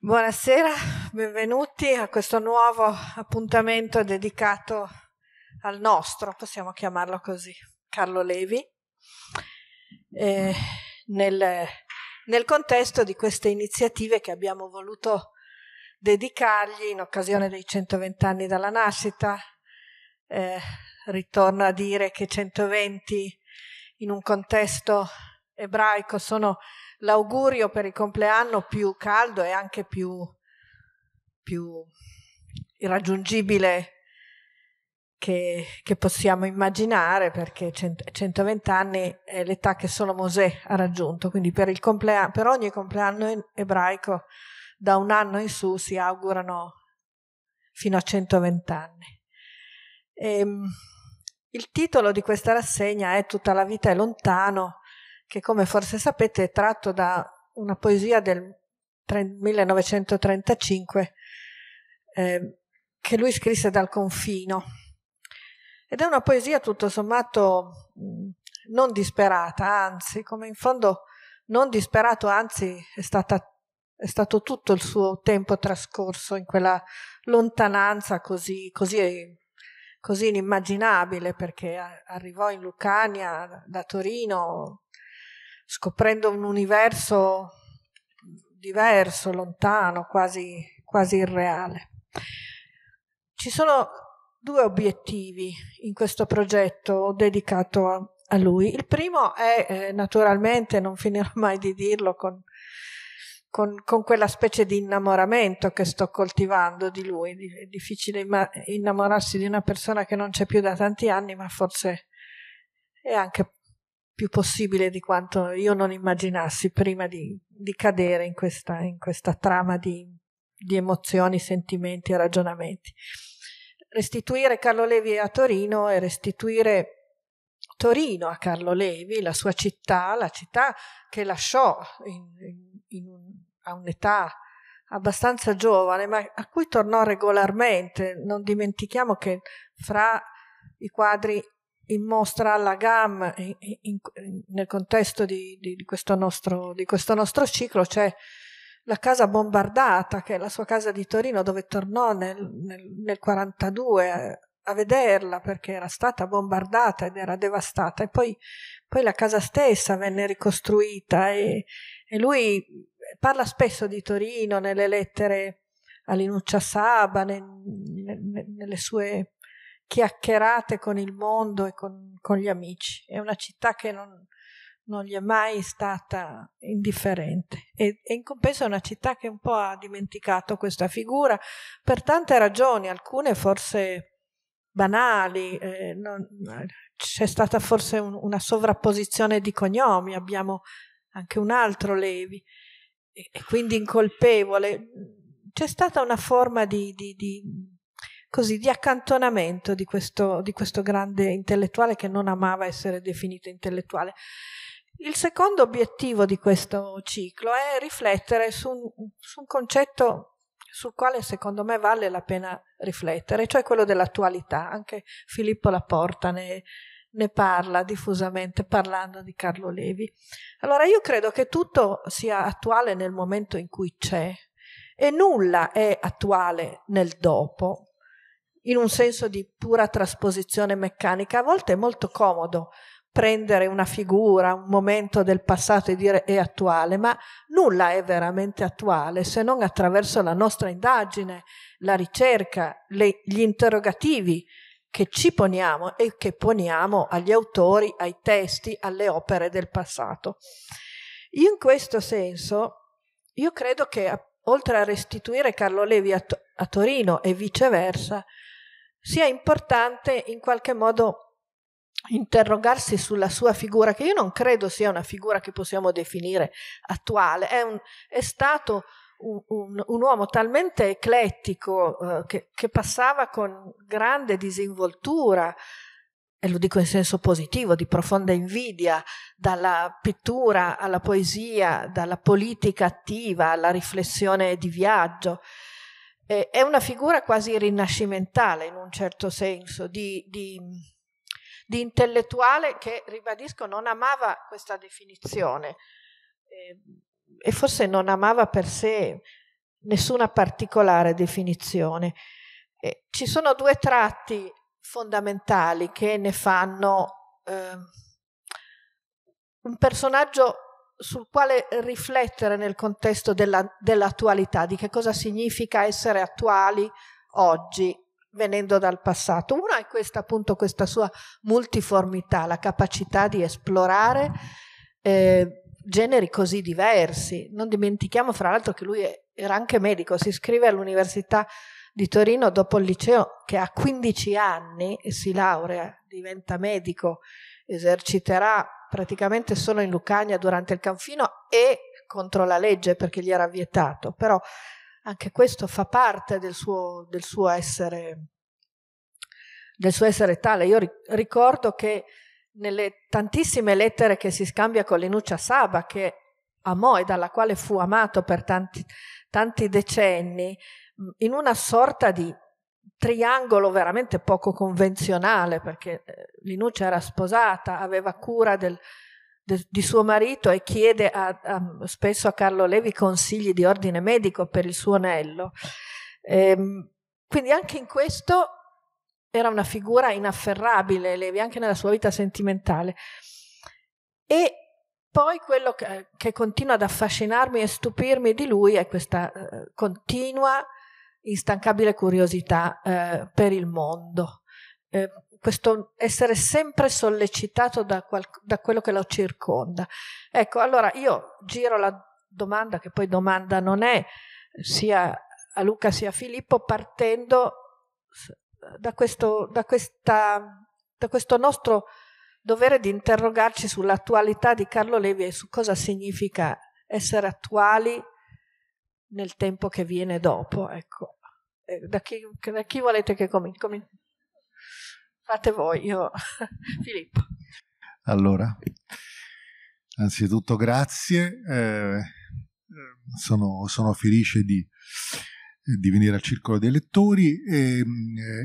Buonasera, benvenuti a questo nuovo appuntamento dedicato al nostro, possiamo chiamarlo così, Carlo Levi, eh, nel, nel, contesto di queste iniziative che abbiamo voluto dedicargli in occasione dei 120 anni dalla nascita. Eh, ritorno a dire che 120 in un contesto ebraico sono l'augurio per il compleanno più caldo e anche più, più irraggiungibile che, che, possiamo immaginare perché 120 anni è l'età che solo Mosè ha raggiunto, quindi per, per ogni compleanno ebraico da un anno in su si augurano fino a 120 anni. E, ehm, il titolo di questa rassegna è Tutta la vita è lontano che come forse sapete è tratto da una poesia del 1935 eh, che lui scrisse dal confino. Ed è una poesia tutto sommato non disperata, anzi, come in fondo non disperato, anzi è, stata, è stato tutto il suo tempo trascorso in quella lontananza così, così, così inimmaginabile, perché arrivò in Lucania da Torino scoprendo un universo diverso, lontano, quasi, quasi irreale. Ci sono due obiettivi in questo progetto dedicato a, a lui. Il primo è eh, naturalmente, non finirò mai di dirlo, con, con, con, quella specie di innamoramento che sto coltivando di lui. È difficile innamorarsi di una persona che non c'è più da tanti anni, ma forse è anche più possibile di quanto io non immaginassi prima di, di cadere in questa, in questa trama di, di emozioni, sentimenti e ragionamenti. Restituire Carlo Levi a Torino e restituire Torino a Carlo Levi, la sua città, la città che lasciò in, in, a un'età abbastanza giovane, ma a cui tornò regolarmente. Non dimentichiamo che fra i quadri in mostra alla GAM in, in, nel contesto di, di, di, questo nostro, di, questo nostro, ciclo c'è la casa bombardata che è la sua casa di Torino dove tornò nel, nel, nel 42 a vederla perché era stata bombardata ed era devastata e poi, poi la casa stessa venne ricostruita e, e, lui parla spesso di Torino nelle lettere a Linuccia Saba, ne, ne, nelle sue chiacchierate con il mondo e con, con gli amici. È una città che non, non gli è mai stata indifferente e, e, in compenso è una città che un po' ha dimenticato questa figura per tante ragioni, alcune forse banali, eh, non, c'è stata forse un, una sovrapposizione di cognomi, abbiamo anche un altro Levi e, e quindi incolpevole, c'è stata una forma di, di, di così, di accantonamento di questo, di questo grande intellettuale che non amava essere definito intellettuale. Il secondo obiettivo di questo ciclo è riflettere su un, su un, concetto sul quale secondo me vale la pena riflettere, cioè quello dell'attualità. Anche Filippo Laporta ne, ne parla diffusamente parlando di Carlo Levi. Allora io credo che tutto sia attuale nel momento in cui c'è e nulla è attuale nel dopo, in un senso di pura trasposizione meccanica. A volte è molto comodo prendere una figura, un momento del passato e dire è attuale, ma nulla è veramente attuale se non attraverso la nostra indagine, la ricerca, le, gli interrogativi che ci poniamo e che poniamo agli autori, ai testi, alle opere del passato. In questo senso, io credo che oltre a restituire Carlo Levi a, to- a Torino e viceversa, sia importante in qualche modo interrogarsi sulla sua figura, che io non credo sia una figura che possiamo definire attuale, è, un, è stato un, un, un, uomo talmente eclettico eh, che, che, passava con grande disinvoltura, e lo dico in senso positivo, di profonda invidia, dalla pittura alla poesia, dalla politica attiva alla riflessione di viaggio, eh, è una figura quasi rinascimentale in un certo senso, di, di, di intellettuale che, ribadisco, non amava questa definizione eh, e forse non amava per sé nessuna particolare definizione. Eh, ci sono due tratti fondamentali che ne fanno ehm, un personaggio sul quale riflettere nel contesto della, dell'attualità, di che cosa significa essere attuali oggi venendo dal passato. Una è questa appunto questa sua multiformità, la capacità di esplorare eh, generi così diversi. Non dimentichiamo fra l'altro che lui è, era anche medico, si iscrive all'Università di Torino dopo il liceo che ha 15 anni e si laurea, diventa medico, eserciterà praticamente solo in Lucania durante il Canfino e contro la legge perché gli era vietato, però anche questo fa parte del suo, del suo, essere, del suo essere tale. Io ri- ricordo che nelle tantissime lettere che si scambia con Linuccia Saba, che amò e dalla quale fu amato per tanti, tanti decenni, in una sorta di triangolo veramente poco convenzionale perché eh, Linuccia era sposata, aveva cura del, de, di suo marito e chiede a, a, spesso a Carlo Levi consigli di ordine medico per il suo anello. Ehm, quindi anche in questo era una figura inafferrabile Levi, anche nella sua vita sentimentale. E poi quello che, che continua ad affascinarmi e stupirmi di lui è questa eh, continua instancabile curiosità eh, per il mondo, eh, questo essere sempre sollecitato da, qual- da quello che lo circonda. Ecco, allora io giro la domanda, che poi domanda non è, sia a Luca sia a Filippo, partendo da questo, da, questa, da questo nostro dovere di interrogarci sull'attualità di Carlo Levi e su cosa significa essere attuali nel tempo che viene dopo. Ecco. Eh, da, chi, da chi volete che cominci? Comin- fate voi, io, Filippo. Allora, anzitutto grazie, eh, sono, sono, felice di, di, venire al Circolo dei Lettori e, eh,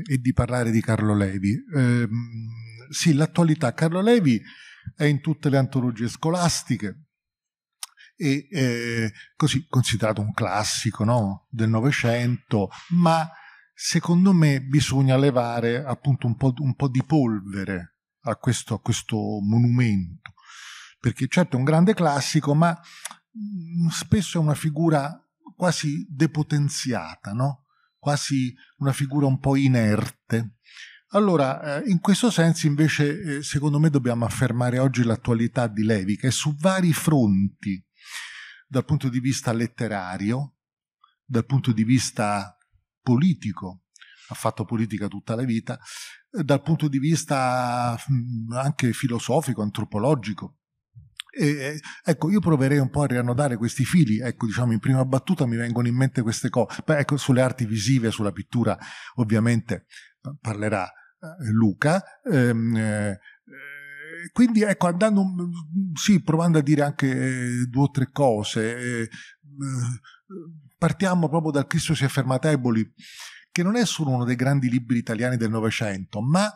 e di parlare di Carlo Levi. Eh, sì, l'attualità Carlo Levi è in tutte le antologie scolastiche, e eh, così considerato un classico no? del Novecento, ma secondo me bisogna levare appunto un po', un po di polvere a questo, a questo, monumento, perché certo è un grande classico, ma mm, spesso è una figura quasi depotenziata, no? quasi una figura un po' inerte. Allora, eh, in questo senso invece, eh, secondo me, dobbiamo affermare oggi l'attualità di Levi, che è su vari fronti, dal punto di vista letterario, dal punto di vista politico, ha fatto politica tutta la vita, eh, dal punto di vista mm, anche filosofico, antropologico. E, ecco, io proverei un po' a riannodare questi fili, ecco, diciamo, in prima battuta mi vengono in mente queste cose. Beh, ecco, sulle arti visive, sulla pittura, ovviamente eh, parlerà eh, Luca. Ehm, quindi ecco, andando, sì, provando a dire anche due o tre cose, eh, partiamo proprio dal Cristo si è fermato Eboli, che non è solo uno dei grandi libri italiani del Novecento, ma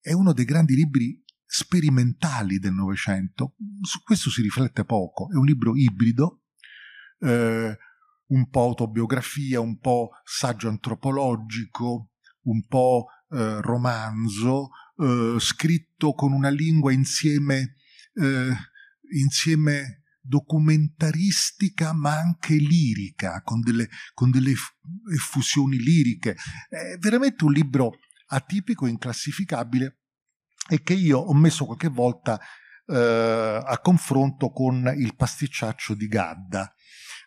è uno dei grandi libri sperimentali del Novecento. Su questo si riflette poco. È un libro ibrido, eh, un po' autobiografia, un po' saggio antropologico, un po' eh, romanzo eh, scritto con una lingua insieme, eh, insieme documentaristica ma anche lirica, con delle, con delle effusioni liriche. È veramente un libro atipico, inclassificabile e che io ho messo qualche volta eh, a confronto con il pasticciaccio di Gadda.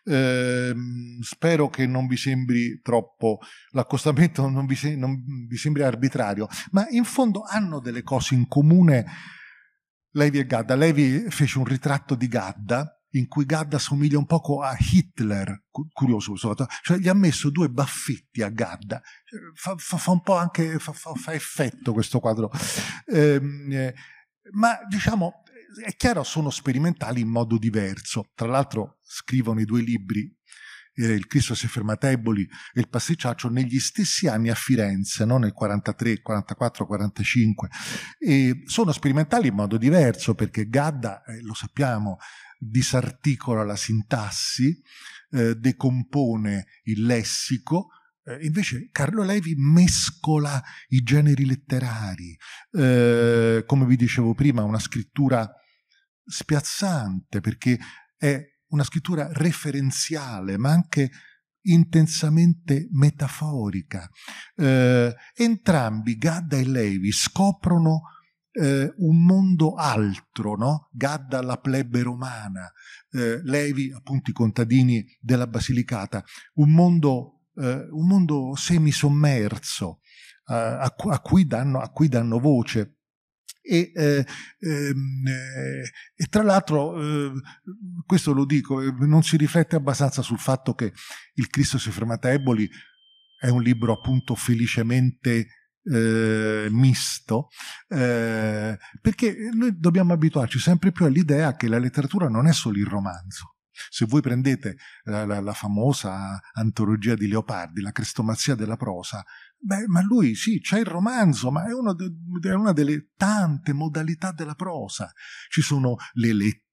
Ehm, spero che non vi sembri troppo, l'accostamento non vi, se, non vi sembri arbitrario, ma in fondo hanno delle cose in comune Levi e Gadda. Levi fece un ritratto di Gadda in cui Gadda somiglia un poco a Hitler, curioso cioè gli ha messo due baffetti a Gadda, fa, fa, fa un po' anche, fa, fa effetto questo quadro. Ehm, eh, ma diciamo è chiaro, sono sperimentali in modo diverso. Tra l'altro scrivono i due libri, eh, il Cristo si ferma Teboli e il Pasticciaccio, negli stessi anni a Firenze, no? nel 43, 44, 45. E sono sperimentali in modo diverso perché Gadda, eh, lo sappiamo, disarticola la sintassi, eh, decompone il lessico, eh, invece Carlo Levi mescola i generi letterari, eh, come vi dicevo prima, una scrittura spiazzante perché è una scrittura referenziale ma anche intensamente metaforica. Eh, entrambi, Gadda e Levi, scoprono eh, un mondo altro, no? Gadda la plebe romana, eh, Levi appunto i contadini della Basilicata, un mondo, eh, un mondo semisommerso eh, a, a, cui danno, a cui danno voce e, eh, ehm, eh, e tra l'altro eh, questo lo dico eh, non si riflette abbastanza sul fatto che il Cristo si è ferma a Eboli è un libro appunto felicemente eh, misto perché noi dobbiamo abituarci sempre più all'idea che la letteratura non è solo il romanzo se voi prendete la, eh, la, la famosa antologia di Leopardi, la crestomazzia della prosa, beh, ma lui sì, c'è il romanzo, ma è, de, è una delle tante modalità della prosa. Ci sono le lettere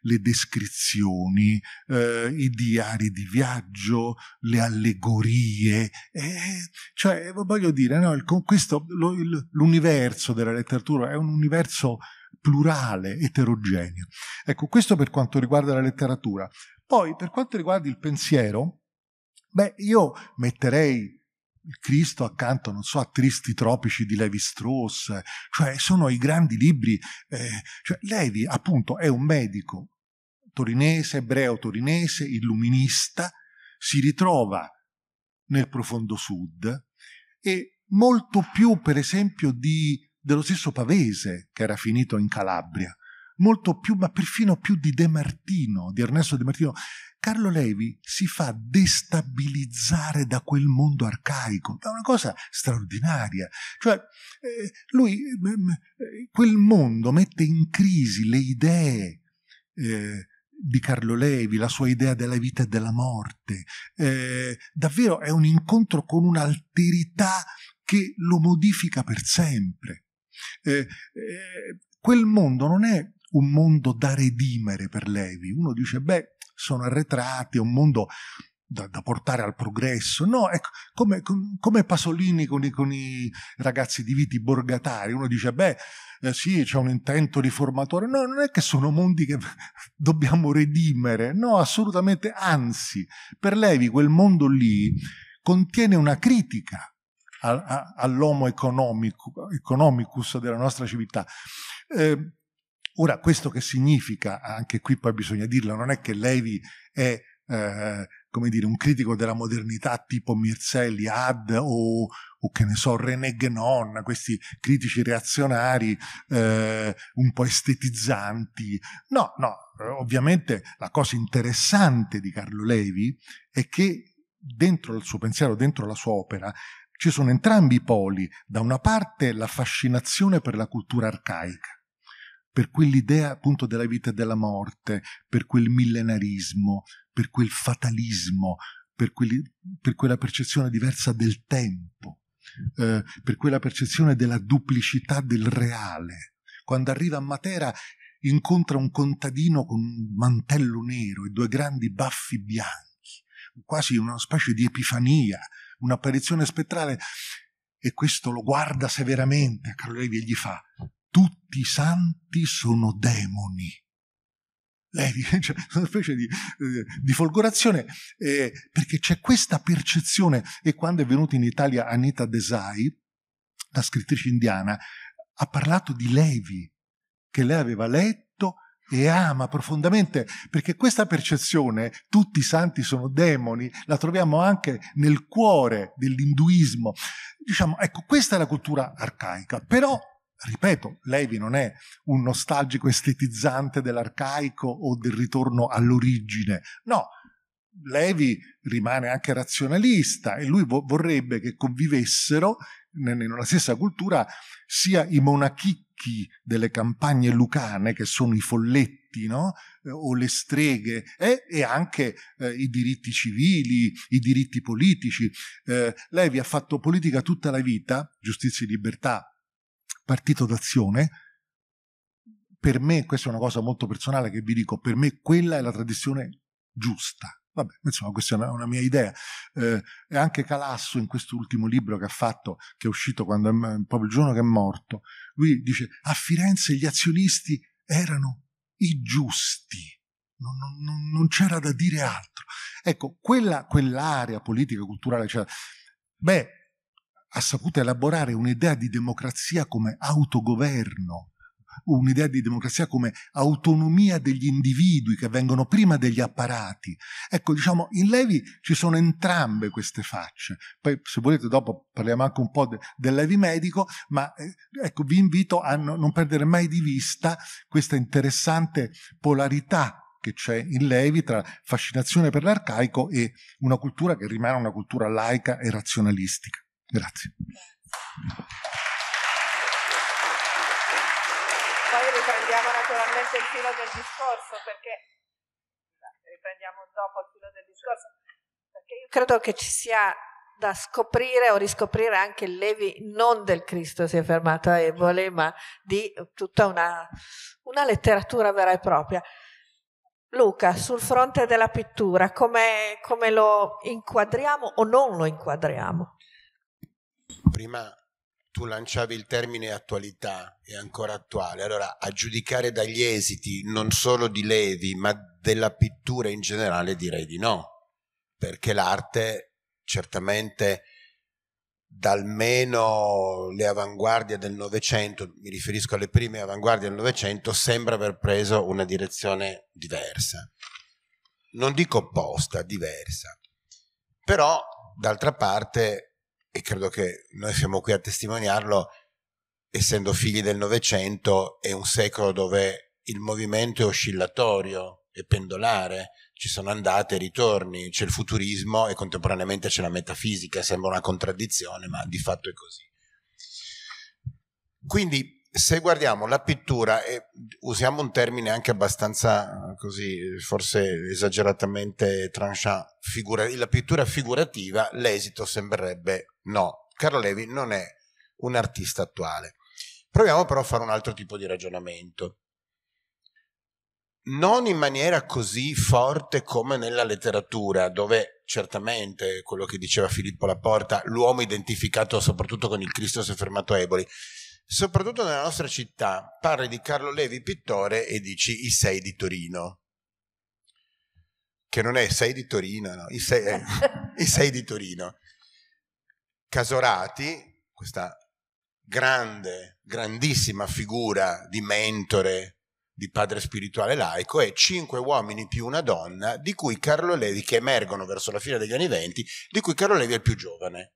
le descrizioni, eh, i diari di viaggio, le allegorie, eh, cioè voglio dire, no, il, questo, lo, il, l'universo della letteratura è un universo plurale, eterogeneo. Ecco, questo per quanto riguarda la letteratura. Poi, per quanto riguarda il pensiero, beh, io metterei il Cristo accanto, non so, a Tristi Tropici di Levi Strauss, cioè sono i grandi libri. Eh, cioè Levi, appunto, è un medico torinese, ebreo torinese, illuminista, si ritrova nel profondo sud e molto più, per esempio, di dello stesso Pavese che era finito in Calabria, molto più, ma perfino più di De Martino, di Ernesto De Martino. Carlo Levi si fa destabilizzare da quel mondo arcaico, è una cosa straordinaria. Cioè, eh, lui, mm, mm, eh, quel mondo mette in crisi le idee. Eh, di Carlo Levi, la sua idea della vita e della morte. Eh, davvero è un incontro con un'alterità che lo modifica per sempre. Eh, eh, quel mondo non è un mondo da redimere per Levi. Uno dice, beh, sono arretrati, è un mondo da, da, portare al progresso. No, ecco, come, come Pasolini con i, con i, ragazzi di Viti Borgatari, uno dice, beh, eh, sì, c'è un intento riformatore. No, non è che sono mondi che dobbiamo redimere, no, assolutamente, anzi, per Levi quel mondo lì contiene una critica all'homo economicus della nostra civiltà. Eh, ora, questo che significa, anche qui poi bisogna dirlo, non è che Levi è eh, come dire, un critico della modernità tipo Mirzelli, Ad o, o che ne so, René Guénon, questi critici reazionari eh, un po' estetizzanti. No, no, ovviamente la cosa interessante di Carlo Levi è che dentro il suo pensiero, dentro la sua opera, ci sono entrambi i poli, da una parte la fascinazione per la cultura arcaica, per quell'idea appunto della vita e della morte, per quel millenarismo, per quel fatalismo, per, quelli, per quella percezione diversa del tempo, eh, per quella percezione della duplicità del reale. Quando arriva a Matera incontra un contadino con un mantello nero e due grandi baffi bianchi, quasi una specie di epifania, un'apparizione spettrale e questo lo guarda severamente a Carlo Levi e gli fa tutti i santi sono demoni. Levi, cioè, una specie di, eh, di folgorazione, eh, perché c'è questa percezione e quando è venuta in Italia Anita Desai, la scrittrice indiana, ha parlato di Levi, che lei aveva letto e ama profondamente, perché questa percezione, tutti i santi sono demoni, la troviamo anche nel cuore dell'induismo. Diciamo, ecco, questa è la cultura arcaica, però, ripeto, Levi non è un nostalgico estetizzante dell'arcaico o del ritorno all'origine, no. Levi rimane anche razionalista e lui vo- vorrebbe che convivessero nella stessa cultura sia i monachicchi delle campagne lucane, che sono i folletti, no? Eh, o le streghe, eh? e, anche eh, i diritti civili, i diritti politici. Eh, Levi ha fatto politica tutta la vita, giustizia e libertà, partito d'azione. Per me, questa è una cosa molto personale che vi dico, per me quella è la tradizione giusta, Vabbè, insomma, questa è una, una mia idea. Eh, e anche Calasso, in quest'ultimo libro che ha fatto, che è uscito quando è, proprio il giorno che è morto, lui dice: A Firenze gli azionisti erano i giusti. Non, non, non c'era da dire altro. Ecco, quella, quell'area politica, culturale, cioè, beh, ha saputo elaborare un'idea di democrazia come autogoverno un'idea di democrazia come autonomia degli individui che vengono prima degli apparati. Ecco, diciamo, in Levi ci sono entrambe queste facce. Poi, se volete, dopo parliamo anche un po' de, del Levi medico, ma eh, ecco, vi invito a no, non perdere mai di vista questa interessante polarità che c'è in Levi tra fascinazione per l'arcaico e una cultura che rimane una cultura laica e razionalistica. Grazie. naturalmente il filo del discorso perché riprendiamo dopo il filo del discorso io credo che ci sia da scoprire o riscoprire anche il Levi non del Cristo si è fermato a Ebole ma di tutta una, una letteratura vera e propria Luca sul fronte della pittura come, come lo inquadriamo o non lo inquadriamo prima tu lanciavi il termine attualità, è ancora attuale. Allora, a giudicare dagli esiti non solo di Levi, ma della pittura in generale, direi di no, perché l'arte certamente dal meno le avanguardie del Novecento, mi riferisco alle prime avanguardie del Novecento, sembra aver preso una direzione diversa. Non dico opposta, diversa. Però, d'altra parte, e credo che noi siamo qui a testimoniarlo, essendo figli del Novecento, è un secolo dove il movimento è oscillatorio, è pendolare, ci sono andate e ritorni, c'è il futurismo e contemporaneamente c'è la metafisica, sembra una contraddizione, ma di fatto è così. Quindi se guardiamo la pittura, e usiamo un termine anche abbastanza eh, così, forse esageratamente tranchant, figura, la pittura figurativa, l'esito sembrerebbe no. Carlo Levi non è un artista attuale. Proviamo però a fare un altro tipo di ragionamento. Non in maniera così forte come nella letteratura, dove certamente quello che diceva Filippo Laporta, l'uomo identificato soprattutto con il Cristo si è fermato a Eboli, soprattutto nella nostra città, parli di Carlo Levi, pittore, e dici i sei di Torino. Che non è sei di Torino, no, i sei, eh, i sei di Torino. Casorati, questa grande, grandissima figura di mentore, di padre spirituale laico, e cinque uomini più una donna, di cui Carlo Levi, che emergono verso la fine degli anni venti, di cui Carlo Levi è il più giovane.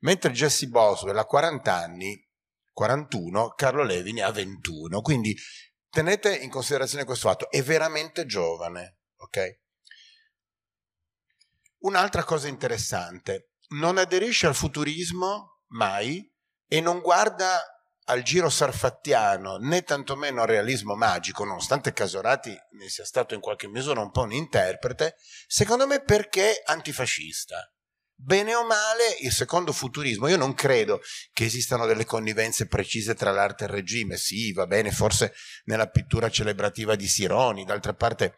Mentre Jesse Boswell ha 40 anni 41, Carlo Levi ne ha 21. Quindi tenete in considerazione questo fatto, è veramente giovane, ok? Un'altra cosa interessante, non aderisce al futurismo mai e non guarda al giro sarfattiano né tantomeno al realismo magico, nonostante Casorati ne sia stato in qualche misura un po' un interprete, secondo me perché antifascista bene o male, il secondo futurismo, io non credo che esistano delle connivenze precise tra l'arte e il regime. Sì, va bene, forse nella pittura celebrativa di Sironi, d'altra parte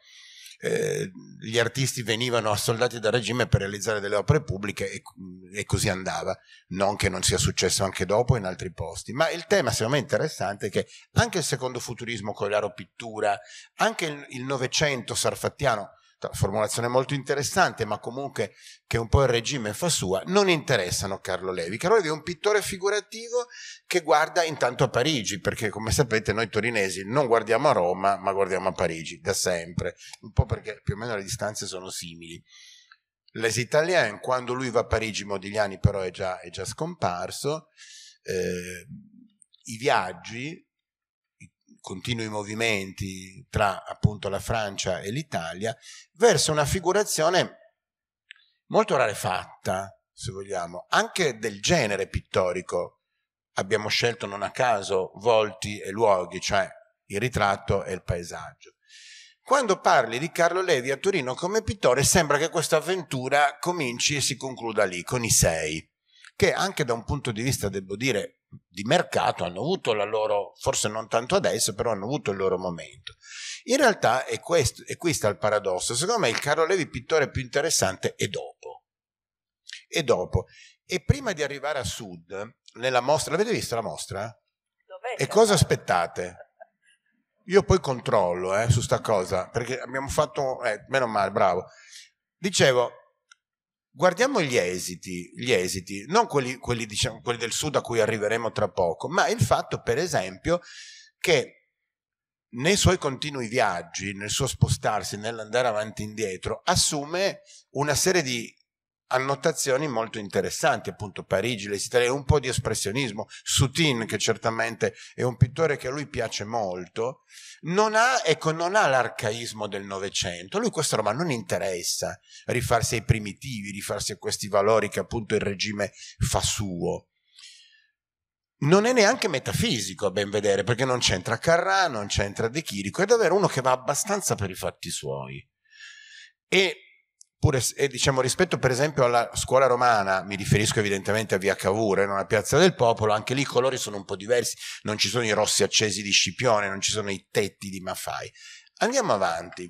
eh, gli artisti venivano assoldati dal regime per realizzare delle opere pubbliche e, mm, e, così andava. Non che non sia successo anche dopo in altri posti. Ma il tema secondo me interessante è che anche il secondo futurismo con l'aro pittura, anche il, il Novecento sarfattiano, Certo, formulazione molto interessante, ma comunque che un po' il regime fa sua, non interessano Carlo Levi. Carlo Levi è un pittore figurativo che guarda intanto a Parigi, perché come sapete noi torinesi non guardiamo a Roma, ma guardiamo a Parigi da sempre, un po' perché più o meno le distanze sono simili. Les Italiens, quando lui va a Parigi, Modigliani però è già, è già scomparso, eh, i viaggi continui movimenti tra appunto la Francia e l'Italia verso una figurazione molto rarefatta, se vogliamo, anche del genere pittorico. Abbiamo scelto non a caso volti e luoghi, cioè il ritratto e il paesaggio. Quando parli di Carlo Levi a Torino come pittore, sembra che questa avventura cominci e si concluda lì, con i sei che anche da un punto di vista, devo dire, di mercato hanno avuto la loro, forse non tanto adesso, però hanno avuto il loro momento. In realtà, è questo, e qui sta il paradosso, secondo me il Caro Levi pittore più interessante è dopo. E dopo. E prima di arrivare a Sud, nella mostra, l'avete vista la mostra? Dov'è e cosa aspettate? Io poi controllo eh, su sta cosa, perché abbiamo fatto, eh, meno male, bravo. Dicevo, Guardiamo gli esiti, gli esiti non quelli, quelli, diciamo, quelli del sud a cui arriveremo tra poco, ma il fatto, per esempio, che nei suoi continui viaggi, nel suo spostarsi, nell'andare avanti e indietro, assume una serie di annotazioni molto interessanti, appunto Parigi, le Italie, un po' di espressionismo, Soutin che certamente è un pittore che a lui piace molto, non ha, ecco, non ha l'arcaismo del Novecento, lui questa roba non interessa, rifarsi ai primitivi, rifarsi a questi valori che appunto il regime fa suo. Non è neanche metafisico a ben vedere, perché non c'entra Carrà, non c'entra De Chirico, è davvero uno che va abbastanza per i fatti suoi. E Pure, e diciamo, rispetto per esempio alla scuola romana, mi riferisco evidentemente a Via Cavour, eh, non a Piazza del Popolo, anche lì i colori sono un po' diversi, non ci sono i rossi accesi di Scipione, non ci sono i tetti di Maffai. Andiamo avanti.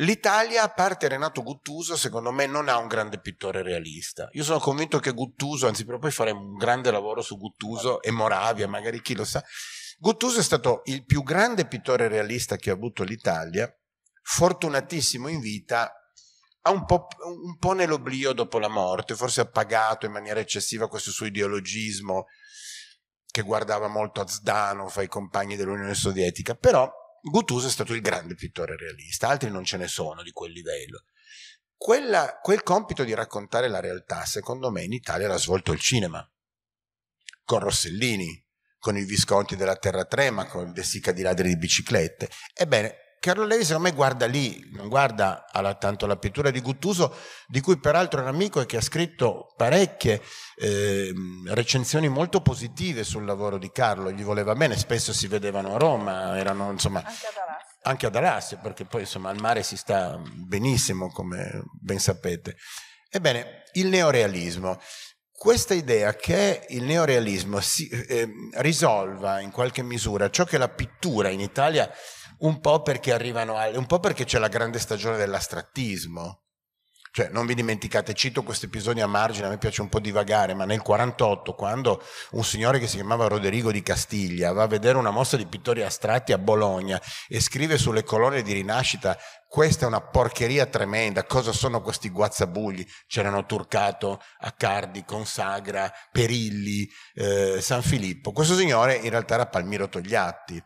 L'Italia, a parte Renato Guttuso, secondo me non ha un grande pittore realista. Io sono convinto che Guttuso, anzi però poi faremo un grande lavoro su Guttuso e Moravia, magari chi lo sa. Guttuso è stato il più grande pittore realista che ha avuto l'Italia, fortunatissimo in vita, un po', un po' nell'oblio dopo la morte, forse ha pagato in maniera eccessiva questo suo ideologismo che guardava molto a Zdanov, ai compagni dell'Unione Sovietica, però Guttuso è stato il grande pittore realista, altri non ce ne sono di quel livello. Quella, quel compito di raccontare la realtà, secondo me, in Italia l'ha svolto il cinema, con Rossellini, con i Visconti della Terra Trema, con il De Sica di Ladri di Biciclette. Ebbene, Carlo Levi secondo me guarda lì, non guarda alla, tanto alla pittura di Guttuso, di cui peraltro è un amico e che ha scritto parecchie eh, recensioni molto positive sul lavoro di Carlo, gli voleva bene, spesso si vedevano a Roma, erano insomma... Anche ad Alassio. Anche ad perché poi insomma al mare si sta benissimo, come ben sapete. Ebbene, il neorealismo. Questa idea che il neorealismo si, eh, risolva in qualche misura ciò che la pittura in Italia un po' perché arrivano alle, un po' perché c'è la grande stagione dell'astrattismo. Cioè, non vi dimenticate, cito questi episodi a margine, a me piace un po' divagare, ma nel 48, quando un signore che si chiamava Roderigo di Castiglia va a vedere una mostra di pittori astratti a Bologna e scrive sulle colonne di rinascita questa è una porcheria tremenda, cosa sono questi guazzabugli? C'erano Turcato, Accardi, Consagra, Perilli, eh, San Filippo. Questo signore in realtà era Palmiro Togliatti,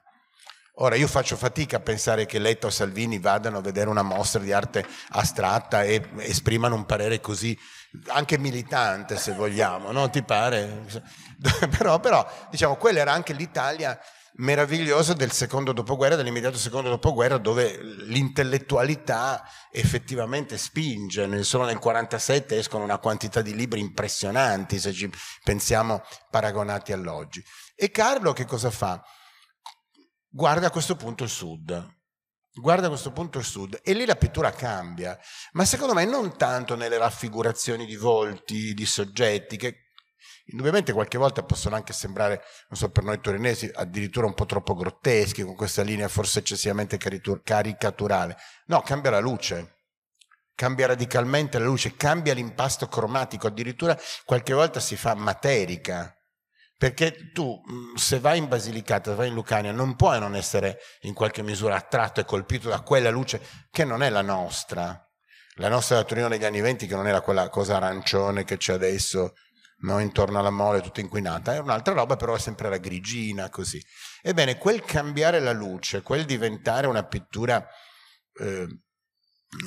Ora io faccio fatica a pensare che Letta o Salvini vadano a vedere una mostra di arte astratta e esprimano un parere così anche militante se vogliamo, no? Ti pare? però, però diciamo quella era anche l'Italia meravigliosa del secondo dopoguerra, dell'immediato secondo dopoguerra dove l'intellettualità effettivamente spinge, solo nel 1947 escono una quantità di libri impressionanti se ci pensiamo paragonati all'oggi. E Carlo che cosa fa? guarda a questo punto il sud. Guarda a questo punto il sud e lì la pittura cambia, ma secondo me non tanto nelle raffigurazioni di volti, di soggetti, che indubbiamente qualche volta possono anche sembrare, non so, per noi torinesi addirittura un po' troppo grotteschi, con questa linea forse eccessivamente caricaturale. No, cambia la luce, cambia radicalmente la luce, cambia l'impasto cromatico, addirittura qualche volta si fa materica perché tu, mm, se vai in Basilicata, vai in Lucania, non puoi non essere in qualche misura attratto e colpito da quella luce che non è la nostra. La nostra da Torino negli anni venti, che non era quella cosa arancione che c'è adesso, no? intorno alla mole tutta inquinata, è un'altra roba, però è sempre la grigina, così. Ebbene, quel cambiare la luce, quel diventare una pittura eh,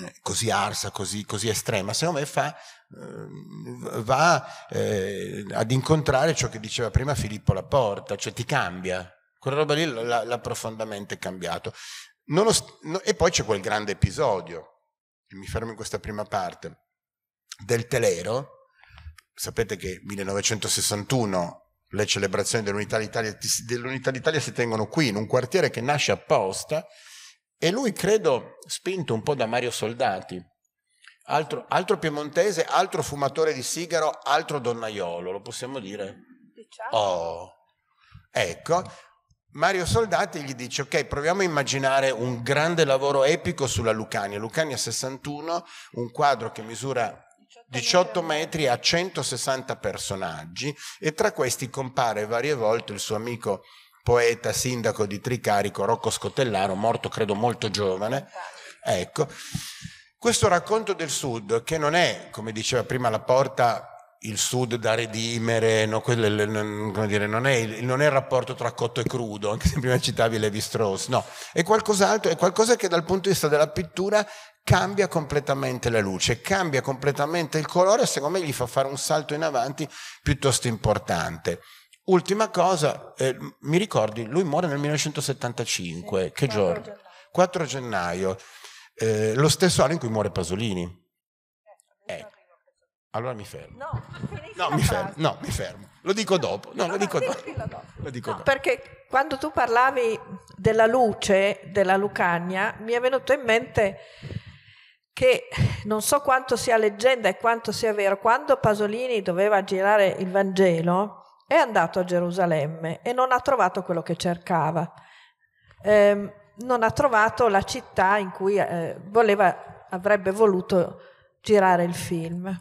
eh, così arsa, così, così estrema, secondo me fa, eh, va eh, ad incontrare ciò che diceva prima Filippo Laporta, cioè ti cambia, quella roba lì l'ha, l'ha profondamente cambiato. St- no, e poi c'è quel grande episodio, mi fermo in questa prima parte, del Telero, sapete che 1961 le celebrazioni dell'unità d'Italia, dell'unità d'Italia si tengono qui, in un quartiere che nasce apposta e lui, credo, spinto un po' da Mario Soldati, altro, altro piemontese, altro fumatore di sigaro, altro donnaiolo, lo possiamo dire? Diciamo. Oh, ecco. Mario Soldati gli dice, ok, proviamo a immaginare un grande lavoro epico sulla Lucania. Lucania 61, un quadro che misura 18 metri a 160 personaggi e tra questi compare varie volte il suo amico poeta, sindaco di Tricarico, Rocco Scotellaro, morto credo molto giovane. Ecco. Questo racconto del Sud, che non è, come diceva prima la porta, il Sud da redimere, no, quelle, dire, non, è non, è il, rapporto tra cotto e crudo, anche se prima citavi Levi Strauss, no, è qualcos'altro, è qualcosa che dal punto di vista della pittura cambia completamente la luce, cambia completamente il colore e secondo me gli fa fare un salto in avanti piuttosto importante. Ultima cosa, eh, mi ricordi, lui muore nel 1975, sì, che 4 giorno? Gennaio. 4 gennaio, eh, lo stesso anno in cui muore Pasolini. Eh, allora mi fermo. No, no, mi fermo. no, mi fermo. Lo dico dopo. No, no lo dico, dopo. Lo dico dopo. Perché quando tu parlavi della luce, della Lucania, mi è venuto in mente che non so quanto sia leggenda e quanto sia vero, quando Pasolini doveva girare il Vangelo, è andato a Gerusalemme e non ha trovato quello che cercava. Eh, non ha trovato la città in cui eh, voleva, avrebbe voluto girare il film.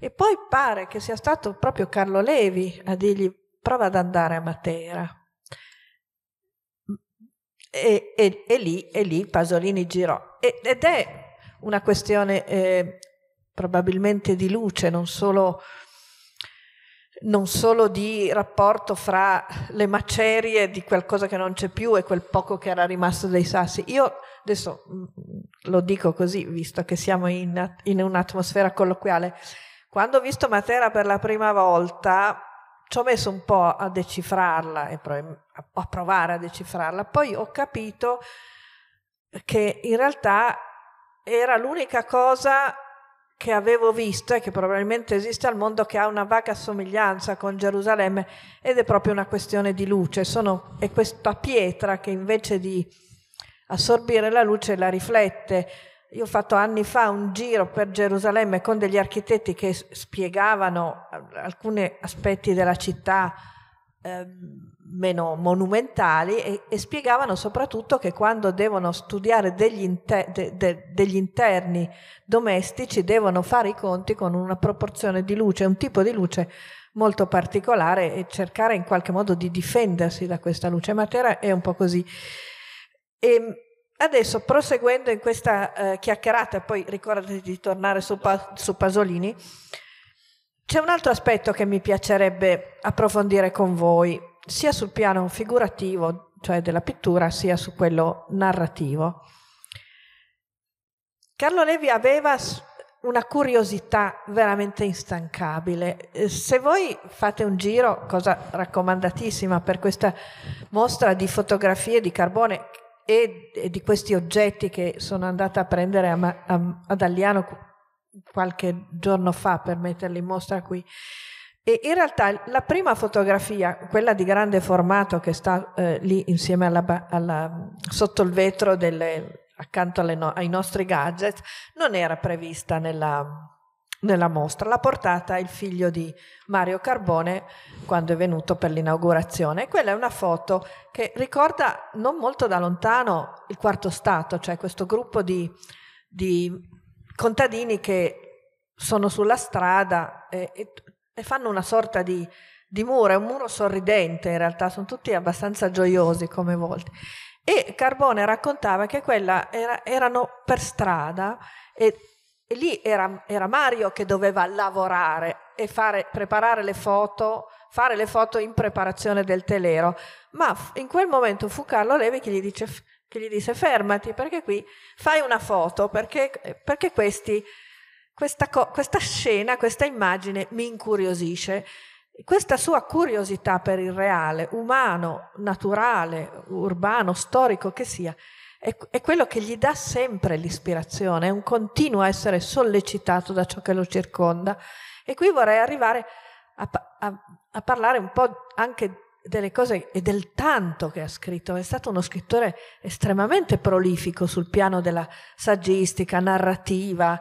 E poi pare che sia stato proprio Carlo Levi a dirgli prova ad andare a Matera. E, e, e, lì, e lì, Pasolini girò. ed è una questione eh, probabilmente di luce, non solo non solo di rapporto fra le macerie di qualcosa che non c'è più e quel poco che era rimasto dei sassi. Io adesso mm, mm, lo dico così, visto che siamo in, in un'atmosfera colloquiale, quando ho visto Matera per la prima volta ci ho messo un po' a decifrarla e a provare a decifrarla, poi ho capito che in realtà era l'unica cosa che avevo visto e che probabilmente esiste al mondo che ha una vaga somiglianza con Gerusalemme ed è proprio una questione di luce. Sono, è questa pietra che invece di assorbire la luce la riflette. Io ho fatto anni fa un giro per Gerusalemme con degli architetti che spiegavano eh, alcuni aspetti della città. Ehm, meno monumentali e, e, spiegavano soprattutto che quando devono studiare degli, inter, de, de, degli, interni domestici devono fare i conti con una proporzione di luce, un tipo di luce molto particolare e cercare in qualche modo di difendersi da questa luce. Matera è un po' così. E ehm, adesso proseguendo in questa eh, chiacchierata, poi ricordate di tornare su, su Pasolini, c'è un altro aspetto che mi piacerebbe approfondire con voi sia sul piano figurativo, cioè della pittura, sia su quello narrativo. Carlo Levi aveva una curiosità veramente instancabile. Eh, se voi fate un giro, cosa raccomandatissima per questa mostra di fotografie di carbone e, di questi oggetti che sono andata a prendere a, a, ad Agliano qualche giorno fa per metterli in mostra qui, e in realtà la prima fotografia, quella di grande formato che sta eh, lì insieme alla, alla, sotto il vetro delle, accanto no, ai nostri gadget, non era prevista nella, nella mostra. L'ha portata il figlio di Mario Carbone quando è venuto per l'inaugurazione. quella è una foto che ricorda non molto da lontano il quarto stato, cioè questo gruppo di, di contadini che sono sulla strada e, e e fanno una sorta di, di muro, è un muro sorridente in realtà, sono tutti abbastanza gioiosi come volte. E Carbone raccontava che quella era, erano per strada e, e lì era, era, Mario che doveva lavorare e fare, preparare le foto, fare le foto in preparazione del telero, ma in quel momento fu Carlo Levi che gli, dice, che gli disse fermati perché qui fai una foto perché, perché questi questa, co- questa scena, questa immagine mi incuriosisce. Questa sua curiosità per il reale, umano, naturale, urbano, storico che sia, è, è quello che gli dà sempre l'ispirazione, è un continuo essere sollecitato da ciò che lo circonda. E qui vorrei arrivare a, a, a parlare un po' anche delle cose e del tanto che ha scritto. È stato uno scrittore estremamente prolifico sul piano della saggistica, narrativa,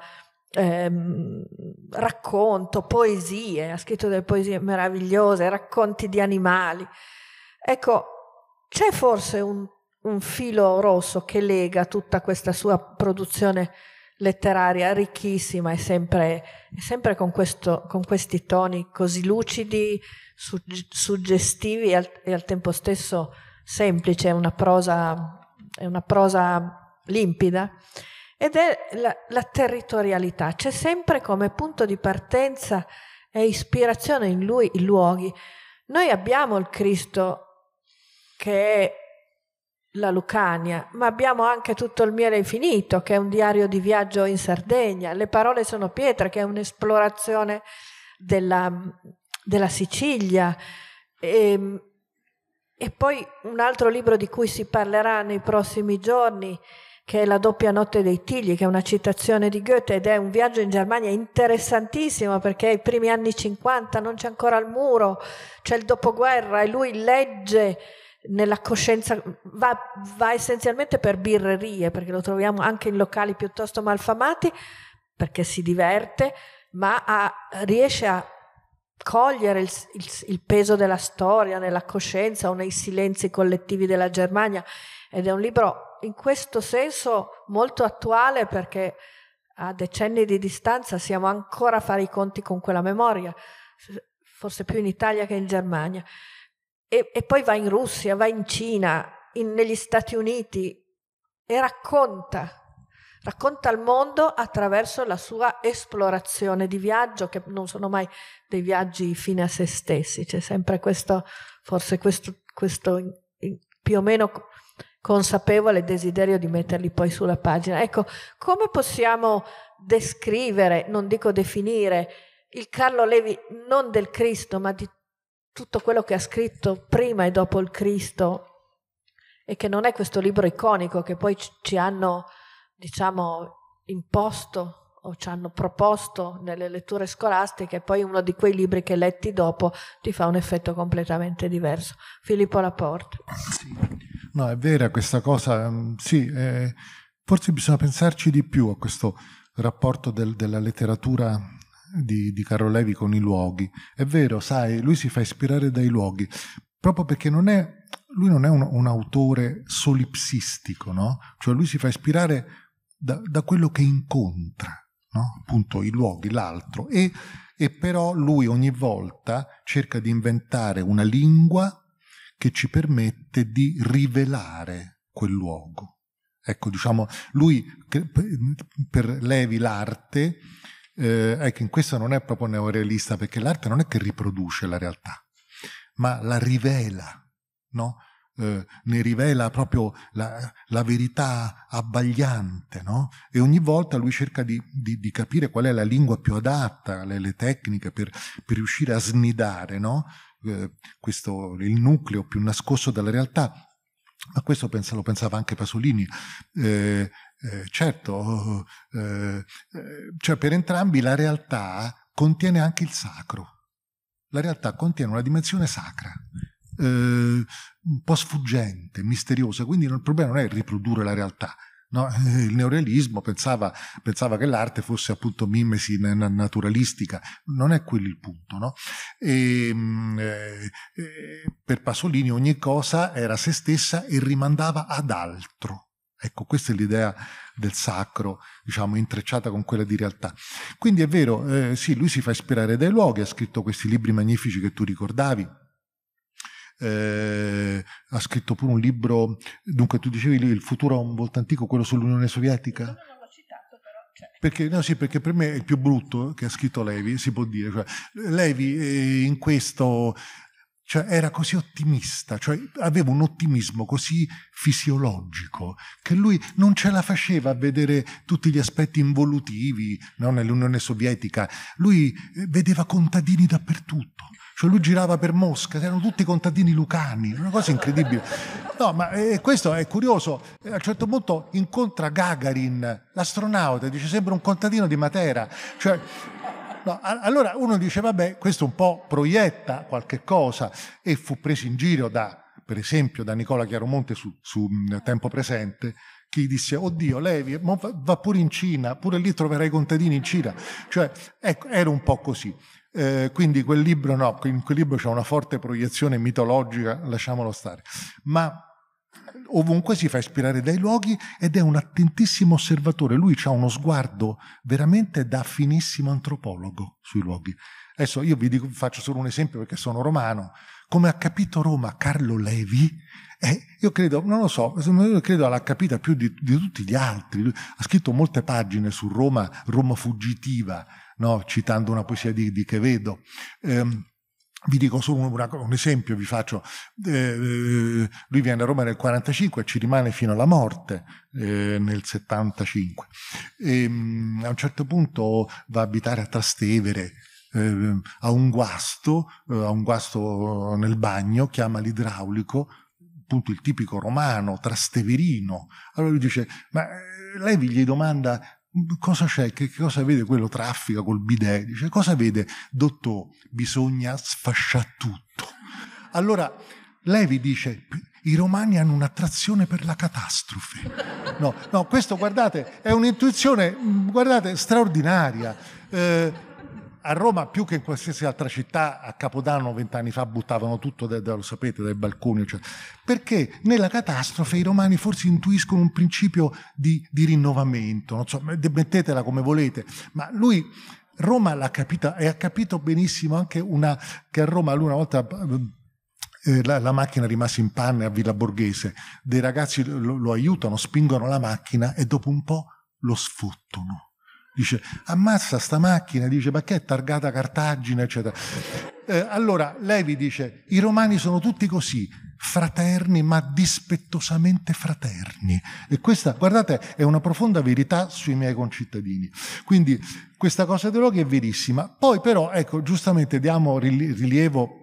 ehm, racconto, poesie, ha scritto delle poesie meravigliose, racconti di animali. Ecco, c'è forse un, un filo rosso che lega tutta questa sua produzione letteraria ricchissima e sempre, sempre con, questo, con, questi toni così lucidi, sugg- suggestivi e al, e al, tempo stesso semplice, una prosa, una prosa limpida ed è la, la territorialità. C'è sempre come punto di partenza e ispirazione in lui i luoghi. Noi abbiamo il Cristo che è la Lucania, ma abbiamo anche tutto il miele infinito, che è un diario di viaggio in Sardegna, le parole sono pietre, che è un'esplorazione della, della Sicilia. E, ehm, e poi un altro libro di cui si parlerà nei prossimi giorni che è La doppia notte dei tigli, che è una citazione di Goethe ed è un viaggio in Germania interessantissimo perché i primi anni 50 non c'è ancora il muro, c'è il dopoguerra e lui legge nella coscienza, va, va essenzialmente per birrerie, perché lo troviamo anche in locali piuttosto malfamati, perché si diverte, ma a, riesce a cogliere il, il, il, peso della storia nella coscienza o nei silenzi collettivi della Germania ed è un libro in questo senso molto attuale perché a decenni di distanza siamo ancora a fare i conti con quella memoria, forse più in Italia che in Germania. E, e poi va in Russia, va in Cina, in, negli Stati Uniti e racconta, racconta il mondo attraverso la sua esplorazione di viaggio, che non sono mai dei viaggi fine a se stessi, c'è sempre questo, forse questo, questo in, in, più o meno consapevole desiderio di metterli poi sulla pagina. Ecco, come possiamo descrivere, non dico definire, il Carlo Levi non del Cristo, ma di tutto quello che ha scritto prima e dopo il Cristo e che non è questo libro iconico che poi ci hanno, diciamo, imposto o ci hanno proposto nelle letture scolastiche, poi uno di quei libri che letti dopo ti fa un effetto completamente diverso. Filippo Laporte. Sì, no, è vera questa cosa, mm, sì, eh, forse bisogna pensarci di più a questo rapporto del, della letteratura di, di Carlo Levi con i luoghi. È vero, sai, lui si fa ispirare dai luoghi, proprio perché non è, lui non è un, un autore solipsistico, no? Cioè lui si fa ispirare da, da quello che incontra, no? appunto i luoghi, l'altro, e, e però lui ogni volta cerca di inventare una lingua che ci permette di rivelare quel luogo. Ecco, diciamo, lui per Levi l'arte, eh, ecco, in questo non è proprio neorealista perché l'arte non è che riproduce la realtà, ma la rivela, no? Eh, ne rivela proprio la, la verità abbagliante, no? E ogni volta lui cerca di, di, di, capire qual è la lingua più adatta, le, le tecniche per, per, riuscire a snidare, no? eh, questo, il nucleo più nascosto della realtà. Ma questo pensa, lo pensava anche Pasolini. Eh, eh certo, eh, cioè per entrambi la realtà contiene anche il sacro. La realtà contiene una dimensione sacra eh, un po' sfuggente, misteriosa, quindi il problema non è riprodurre la realtà. No? Eh, il neorealismo pensava, pensava, che l'arte fosse appunto mimesi naturalistica, non è quello il punto. No? E, ehm, eh, eh, per Pasolini ogni cosa era se stessa e rimandava ad altro. Ecco, questa è l'idea del sacro, diciamo, intrecciata con quella di realtà. Quindi è vero, eh, sì, lui si fa ispirare dai luoghi, ha scritto questi libri magnifici che tu ricordavi, eh, ha scritto pure un libro, dunque tu dicevi il futuro è un volto antico, quello sull'Unione Sovietica? No, no, no. Perché, no, sì, perché, per me è il più brutto che ha scritto Levi, si può dire. Cioè, Levi eh, in questo cioè, era così ottimista, cioè, aveva un ottimismo così fisiologico che lui non ce la faceva a vedere tutti gli aspetti involutivi no, nell'Unione Sovietica. Lui eh, vedeva contadini dappertutto cioè lui girava per Mosca, erano tutti contadini lucani, una cosa incredibile. No, ma eh, questo è curioso. A un certo punto incontra Gagarin, l'astronauta, dice sembra un contadino di Matera. Cioè, No, allora uno dice, vabbè, questo un po' proietta qualche cosa e fu preso in giro da, per esempio, da Nicola Chiaromonte su, su mm, Tempo Presente, che disse, oddio, Levi, va pure in Cina, pure lì troverai contadini in Cina. Cioè, ecco, era un po' così. Eh, quindi quel libro no, in quel libro c'è una forte proiezione mitologica, lasciamolo stare. Ma ovunque si fa ispirare dai luoghi ed è un attentissimo osservatore. Lui ha uno sguardo veramente da finissimo antropologo sui luoghi. Adesso io vi dico, faccio solo un esempio perché sono romano. Come ha capito Roma Carlo Levi, eh, io credo, non lo so, io credo l'ha capita più di, di tutti gli altri. Ha scritto molte pagine su Roma, Roma fuggitiva, no? citando una poesia di, di Quevedo. Eh, vi dico solo una, un esempio, vi faccio. Eh, lui viene a Roma nel 1945 e ci rimane fino alla morte eh, nel 1975. Ehm, a un certo punto va a abitare a Trastevere, eh, ha un guasto, ha eh, un guasto nel bagno, chiama l'idraulico, appunto il tipico romano, trasteverino. Allora lui dice, ma eh, lei gli domanda cosa c'è? Che, che cosa vede quello? Traffica col bidet. Dice, cosa vede? dottor, bisogna sfasciare tutto. Allora, lei vi dice, i romani hanno un'attrazione per la catastrofe. No, no questo guardate, è un'intuizione, mm, guardate, straordinaria. Eh, a Roma, più che in qualsiasi altra città, a Capodanno vent'anni fa buttavano tutto, da, da, lo sapete, dai balconi, cioè, perché nella catastrofe i romani forse intuiscono un principio di, di rinnovamento, so, mettetela come volete, ma lui Roma l'ha capita e ha capito benissimo anche una, che a Roma lui una volta eh, la, la, macchina rimasta in panne a Villa Borghese, dei ragazzi lo, lo aiutano, spingono la macchina e dopo un po' lo sfottono dice ammazza sta macchina, dice ma che è targata Cartagine, eccetera. Eh, allora Levi dice i romani sono tutti così, fraterni ma dispettosamente fraterni. E questa, guardate, è una profonda verità sui miei concittadini. Quindi questa cosa di Loghi è verissima. Poi però, ecco, giustamente diamo rilievo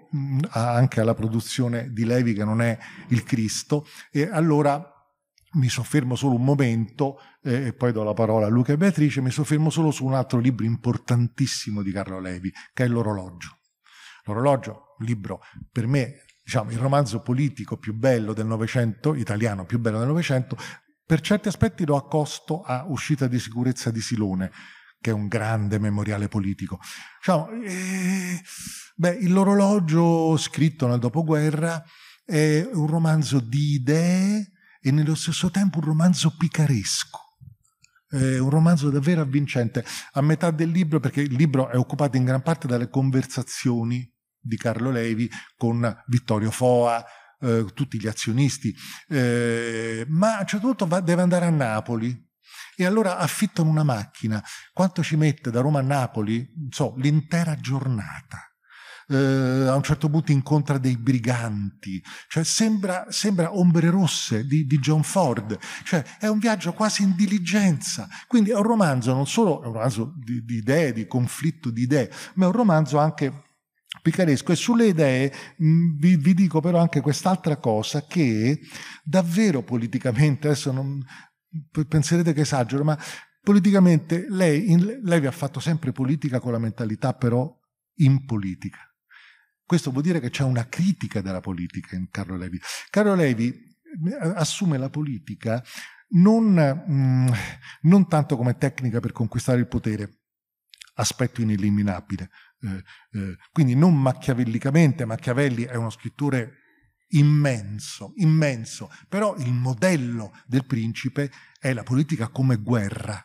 anche alla produzione di Levi che non è il Cristo e allora mi soffermo solo un momento eh, e poi do la parola a Luca e Beatrice, mi soffermo solo su un altro libro importantissimo di Carlo Levi, che è L'orologio. L'orologio, libro per me, diciamo, il romanzo politico più bello del Novecento, italiano più bello del Novecento, per certi aspetti lo accosto a Uscita di sicurezza di Silone, che è un grande memoriale politico. Diciamo, eh, beh, l'orologio scritto nel dopoguerra è un romanzo di idee, e nello stesso tempo un romanzo picaresco. È un romanzo davvero avvincente. A metà del libro, perché il libro è occupato in gran parte dalle conversazioni di Carlo Levi con Vittorio Foa, eh, tutti gli azionisti, eh, ma a un certo punto va, deve andare a Napoli. E allora affittano una macchina. Quanto ci mette da Roma a Napoli? So, l'intera giornata eh, a un certo punto incontra dei briganti, cioè sembra, sembra Ombre Rosse di, di, John Ford, cioè è un viaggio quasi in diligenza, quindi è un romanzo non solo è un romanzo di, di idee, di conflitto di idee, ma è un romanzo anche picaresco e sulle idee mh, mm, vi, vi, dico però anche quest'altra cosa che davvero politicamente adesso non, penserete che esagero ma politicamente lei, in, lei vi ha fatto sempre politica con la mentalità però in politica questo vuol dire che c'è una critica della politica in Carlo Levi. Carlo Levi eh, assume la politica non, mh, mm, non tanto come tecnica per conquistare il potere, aspetto ineliminabile, eh, eh, quindi non machiavellicamente, Machiavelli è uno scrittore immenso, immenso, però il modello del principe è la politica come guerra,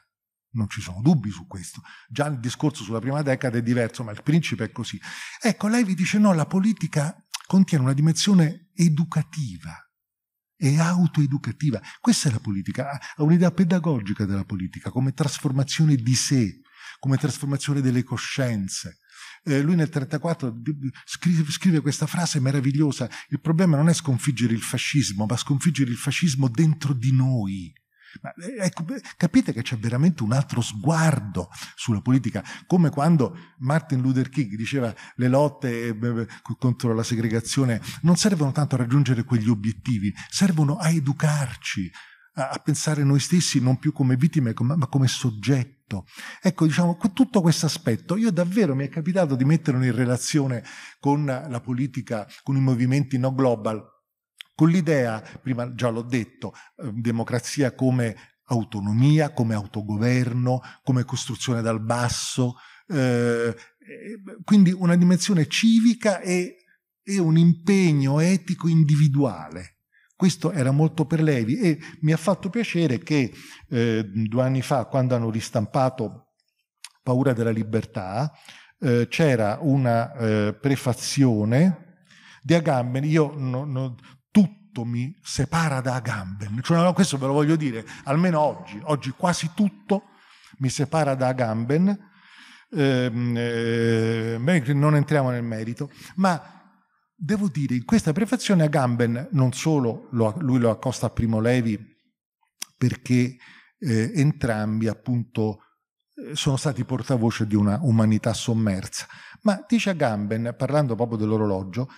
non ci sono dubbi su questo. Già il discorso sulla prima decada è diverso, ma il principe è così. Ecco, lei vi dice no, la politica contiene una dimensione educativa e autoeducativa. Questa è la politica, ha un'idea pedagogica della politica come trasformazione di sé, come trasformazione delle coscienze. Eh, lui nel 1934 scrive, scrive questa frase meravigliosa, il problema non è sconfiggere il fascismo, ma sconfiggere il fascismo dentro di noi. Ma, eh, ecco, capite che c'è veramente un altro sguardo sulla politica, come quando Martin Luther King diceva le lotte eh, contro la segregazione non servono tanto a raggiungere quegli obiettivi, servono a educarci, a, a pensare noi stessi non più come vittime ma come soggetti. Ecco, diciamo, tutto questo aspetto, io davvero mi è capitato di metterlo in relazione con la politica, con i movimenti no global, con l'idea, prima già l'ho detto, eh, democrazia come autonomia, come autogoverno, come costruzione dal basso, eh, eh, quindi una dimensione civica e, e un impegno etico individuale. Questo era molto per Levi e mi ha fatto piacere che eh, due anni fa, quando hanno ristampato Paura della libertà, eh, c'era una eh, prefazione di Agamben. Io no, no, tutto mi separa da Agamben. Cioè, questo ve lo voglio dire, almeno oggi, oggi quasi tutto mi separa da Agamben. Ehm, eh, eh, non entriamo nel merito, ma devo dire, in questa prefazione Agamben non solo lo, lui lo accosta a Primo Levi perché eh, entrambi appunto eh, sono stati portavoce di una umanità sommersa, ma dice Agamben, parlando proprio dell'orologio,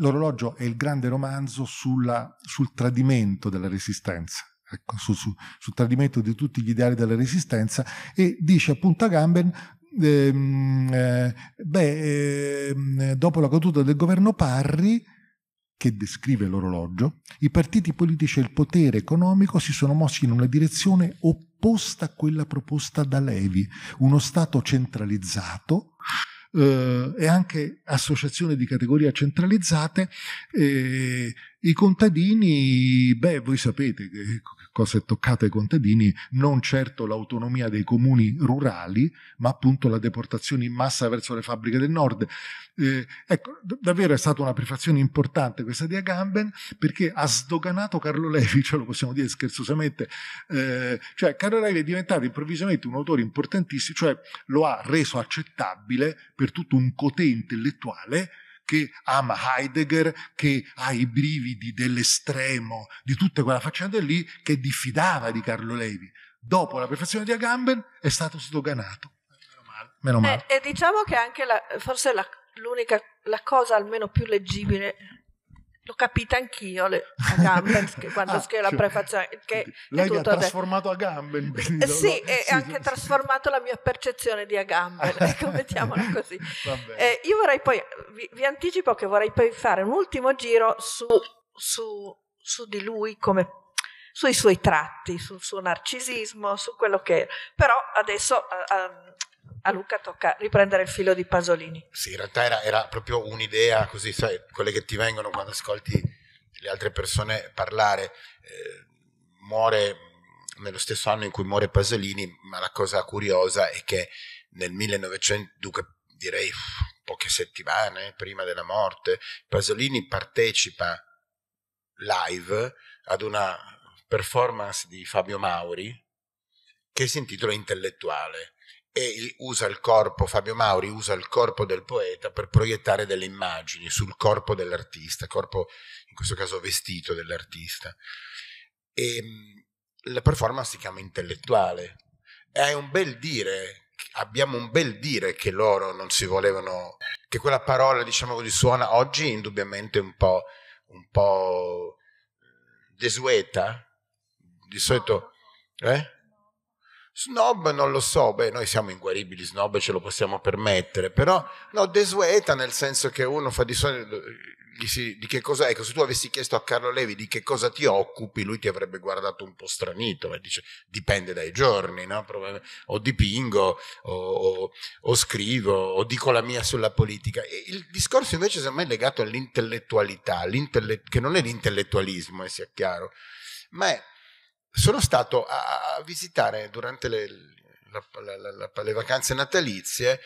L'orologio è il grande romanzo sulla, sul tradimento della resistenza, ecco, su, su, sul tradimento di tutti gli ideali della resistenza e dice appunto a Gamben ehm, eh, beh, eh, dopo la caduta del governo Parri che descrive l'orologio, i partiti politici e il potere economico si sono mossi in una direzione opposta a quella proposta da Levi, uno Stato centralizzato eh, e anche associazioni di categoria centralizzate, eh, i contadini, beh, voi sapete che è toccata ai contadini, non certo l'autonomia dei comuni rurali, ma appunto la deportazione in massa verso le fabbriche del nord. Eh, ecco, davvero è stata una prefazione importante questa di Agamben perché ha sdoganato Carlo Levi, ce lo possiamo dire scherzosamente, eh, cioè Carlo Levi è diventato improvvisamente un autore importantissimo, cioè lo ha reso accettabile per tutto un cotè intellettuale che ama Heidegger, che ha i brividi dell'estremo, di tutta quella faccenda lì, che diffidava di Carlo Levi. Dopo la perfezione di Agamben è stato sdoganato. Meno male. Meno eh, male. Eh, e diciamo che anche la, forse la, l'unica, la cosa almeno più leggibile l'ho capita anch'io le, a Gamben quando ah, scrivo cioè, la prefazione che, lei che ha trasformato detto. a Gamben quindi, eh, sì, no? e sì, anche sì. trasformato la mia percezione di Agamben ecco, mettiamola così eh, io vorrei poi vi, vi, anticipo che vorrei poi fare un ultimo giro su, su, su di lui come sui suoi tratti, sul suo narcisismo, su quello che... Però adesso uh, uh, a Luca tocca riprendere il filo di Pasolini. Sì, in realtà era, era proprio un'idea così, sai, quelle che ti vengono quando ascolti le altre persone parlare. Eh, muore nello stesso anno in cui muore Pasolini, ma la cosa curiosa è che nel 1900, dunque direi poche settimane prima della morte, Pasolini partecipa live ad una performance di Fabio Mauri che si intitola Intellettuale e usa il corpo, Fabio Mauri usa il corpo del poeta per proiettare delle immagini sul corpo dell'artista, corpo in questo caso vestito dell'artista. E ehm, la performance si chiama intellettuale. È un bel dire, abbiamo un bel dire che loro non si volevano, che quella parola, diciamo così, suona oggi indubbiamente un po', un po desueta. Di solito... Eh? Snob non lo so, beh, noi siamo inguaribili snob ce lo possiamo permettere, però no, desueta nel senso che uno fa di solito di che cosa, ecco, se tu avessi chiesto a Carlo Levi di che cosa ti occupi, lui ti avrebbe guardato un po' stranito, ma dice dipende dai giorni, no? o dipingo, o, o, o, scrivo, o dico la mia sulla politica. E il discorso invece secondo me è legato all'intellettualità, che non è l'intellettualismo, eh, sia chiaro, ma è sono stato a, visitare durante le, la, la, la, le vacanze natalizie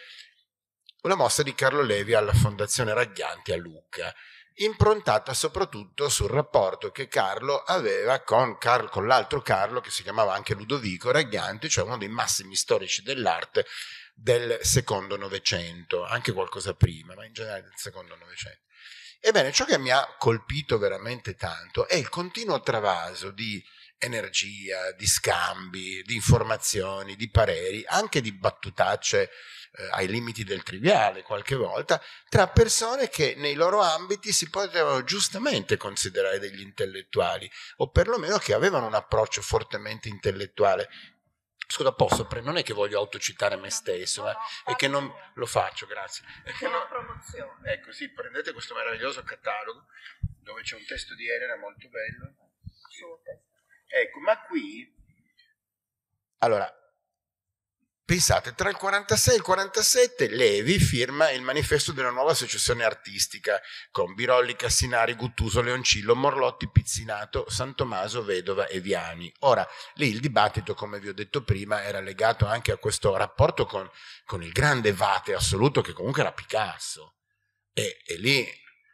una mostra di Carlo Levi alla Fondazione Ragghianti a Lucca, improntata soprattutto sul rapporto che Carlo aveva con, Carlo, con l'altro Carlo che si chiamava anche Ludovico Ragghianti, cioè uno dei massimi storici dell'arte del secondo Novecento, anche qualcosa prima, ma in generale del secondo Novecento. Ebbene, ciò che mi ha colpito veramente tanto è il continuo travaso di energia, di scambi, di informazioni, di pareri, anche di battutacce eh, ai limiti del triviale qualche volta, tra persone che nei loro ambiti si potevano giustamente considerare degli intellettuali o perlomeno che avevano un approccio fortemente intellettuale. Scusa, posso? Non è che voglio autocitare me stesso, eh? è che non lo faccio, grazie. È una promozione. Ecco, sì, prendete questo meraviglioso catalogo dove c'è un testo di Elena molto bello. Solo testo Ecco, ma qui... Allora, pensate, tra il 46 e il 47 Levi firma il manifesto della nuova secessione artistica con Birolli, Cassinari, Guttuso, Leoncillo, Morlotti, Pizzinato, San Tommaso, Vedova e Viani. Ora, lì il dibattito, come vi ho detto prima, era legato anche a questo rapporto con, con il grande vate assoluto che comunque era Picasso. E, e lì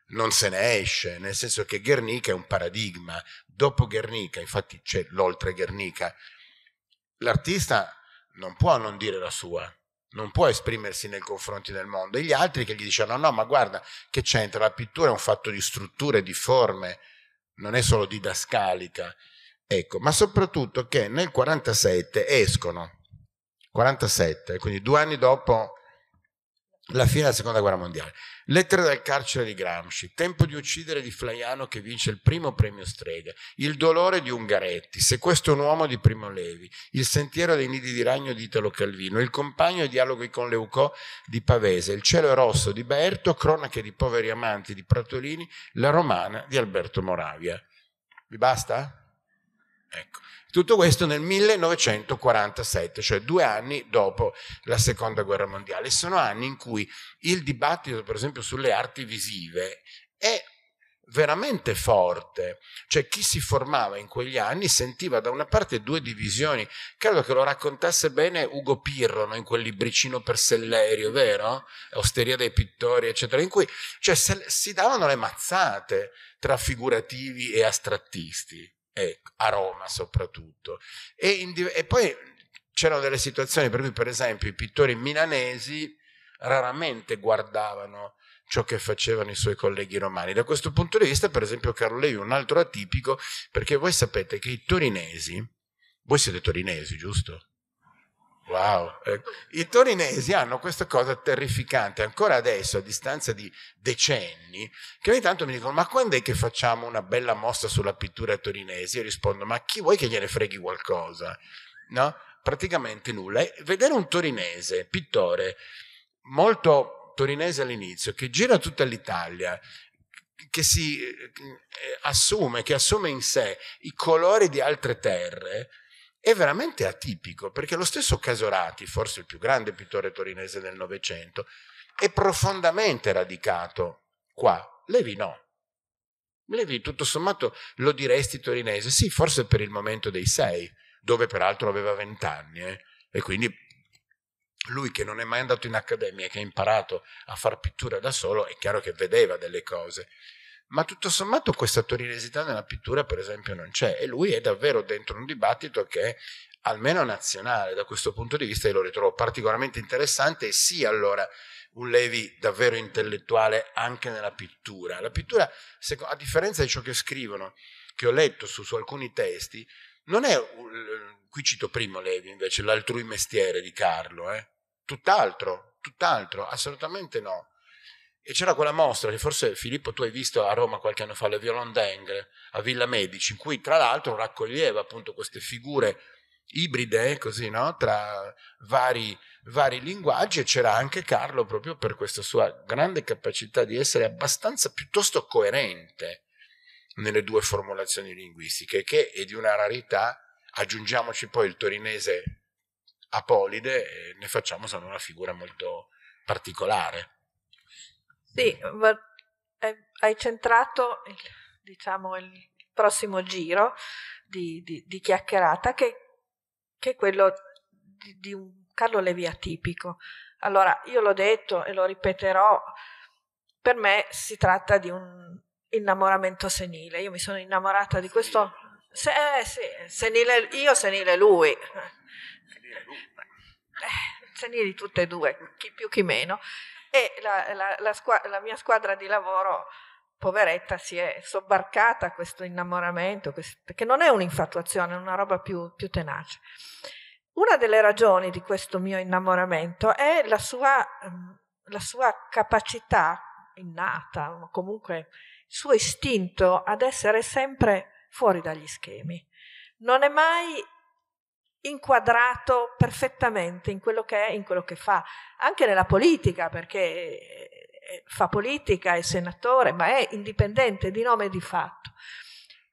non se ne esce, nel senso che Guernica è un paradigma. Dopo Guernica, infatti c'è l'oltre Guernica, l'artista non può non dire la sua, non può esprimersi nei confronti del mondo. E gli altri che gli dicono no, no, ma guarda che c'entra, la pittura è un fatto di strutture, di forme, non è solo didascalica. Ecco, ma soprattutto che nel 47 escono, 47, quindi due anni dopo la fine della seconda guerra mondiale. Lettere dal carcere di Gramsci, Tempo di uccidere di Flaiano che vince il primo premio Strega, Il dolore di Ungaretti, Se questo è un uomo di Primo Levi, Il sentiero dei nidi di ragno di Italo Calvino, Il compagno e dialoghi con Leucò di Pavese, Il cielo è rosso di Berto, Cronache di poveri amanti di Pratolini, La romana di Alberto Moravia. Vi basta? Ecco. Tutto questo nel 1947, cioè due anni dopo la seconda guerra mondiale. Sono anni in cui il dibattito, per esempio, sulle arti visive è veramente forte. Cioè chi si formava in quegli anni sentiva da una parte due divisioni. Credo che lo raccontasse bene Ugo Pirro no? in quel libricino per Sellerio, vero? Osteria dei pittori, eccetera, in cui cioè, si davano le mazzate tra figurativi e astrattisti eh, a Roma soprattutto. E, in, e poi c'erano delle situazioni per cui, per esempio, i pittori milanesi raramente guardavano ciò che facevano i suoi colleghi romani. Da questo punto di vista, per esempio, Carlo Levi è un altro atipico, perché voi sapete che i torinesi, voi siete torinesi, giusto? Wow. Eh. I torinesi hanno questa cosa terrificante, ancora adesso, a distanza di decenni, che ogni tanto mi dicono, ma quando è che facciamo una bella mossa sulla pittura torinese? Io rispondo, ma chi vuoi che gliene freghi qualcosa? No? Praticamente nulla. E vedere un torinese, pittore, molto torinese all'inizio, che gira tutta l'Italia, che si eh, assume, che assume in sé i colori di altre terre, è veramente atipico, perché lo stesso Casorati, forse il più grande pittore torinese del Novecento, è profondamente radicato qua. Levi no. Levi tutto sommato lo diresti torinese, sì, forse per il momento dei sei, dove peraltro aveva vent'anni, eh? e quindi lui che non è mai andato in accademia, che ha imparato a far pittura da solo, è chiaro che vedeva delle cose ma tutto sommato questa torinesità nella pittura per esempio non c'è e lui è davvero dentro un dibattito che almeno nazionale da questo punto di vista io lo ritrovo particolarmente interessante e sì allora un Levi davvero intellettuale anche nella pittura. La pittura, a differenza di ciò che scrivono, che ho letto su, su alcuni testi, non è, qui cito primo Levi invece, l'altrui mestiere di Carlo, eh? tutt'altro, tutt'altro, assolutamente no. E c'era quella mostra che forse Filippo tu hai visto a Roma qualche anno fa, le Violon d'Engle, a Villa Medici, in cui tra l'altro raccoglieva appunto queste figure ibride, così, no? tra vari, vari linguaggi e c'era anche Carlo proprio per questa sua grande capacità di essere abbastanza piuttosto coerente nelle due formulazioni linguistiche, che è di una rarità, aggiungiamoci poi il torinese apolide e ne facciamo solo una figura molto particolare. Sì, hai centrato il, diciamo, il prossimo giro di, di, di chiacchierata che, che, è quello di, di un Carlo Levi atipico. Allora, io l'ho detto e lo ripeterò, per me si tratta di un innamoramento senile. Io mi sono innamorata di questo... Se, eh, sì, senile, io senile lui. Senile lui. Eh, senili tutte e due, chi più chi meno e la, la, la, squadra, la mia squadra di lavoro poveretta si è sobbarcata a questo innamoramento, questo, che non è un'infatuazione, è una roba più, più, tenace. Una delle ragioni di questo mio innamoramento è la sua, ehm, la sua capacità innata, o comunque il suo istinto ad essere sempre fuori dagli schemi. Non è mai inquadrato perfettamente in quello che è, in quello che fa, anche nella politica, perché eh, eh, fa politica, è senatore, ma è indipendente di nome e di fatto,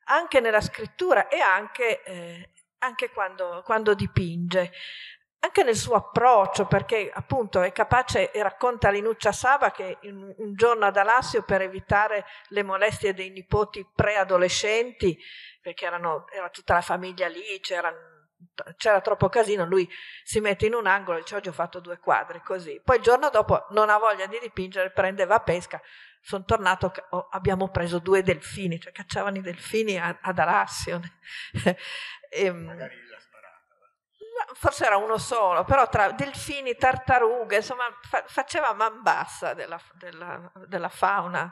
anche nella scrittura e anche, eh, anche quando, quando dipinge anche nel suo approccio, perché appunto è capace e racconta Linuccia Sava che in, un giorno ad Alassio per evitare le molestie dei nipoti preadolescenti, perché erano, era tutta la famiglia lì, c'erano c'era troppo casino, lui si mette in un angolo e dice oggi ho fatto due quadri così. Poi il giorno dopo non ha voglia di dipingere, prende va a pesca. Sono tornato, oh, abbiamo preso due delfini, cioè cacciavano i delfini a, ad Arassione. Ehm, forse era uno solo, però tra delfini, tartarughe, insomma fa, faceva man bassa della, della, della fauna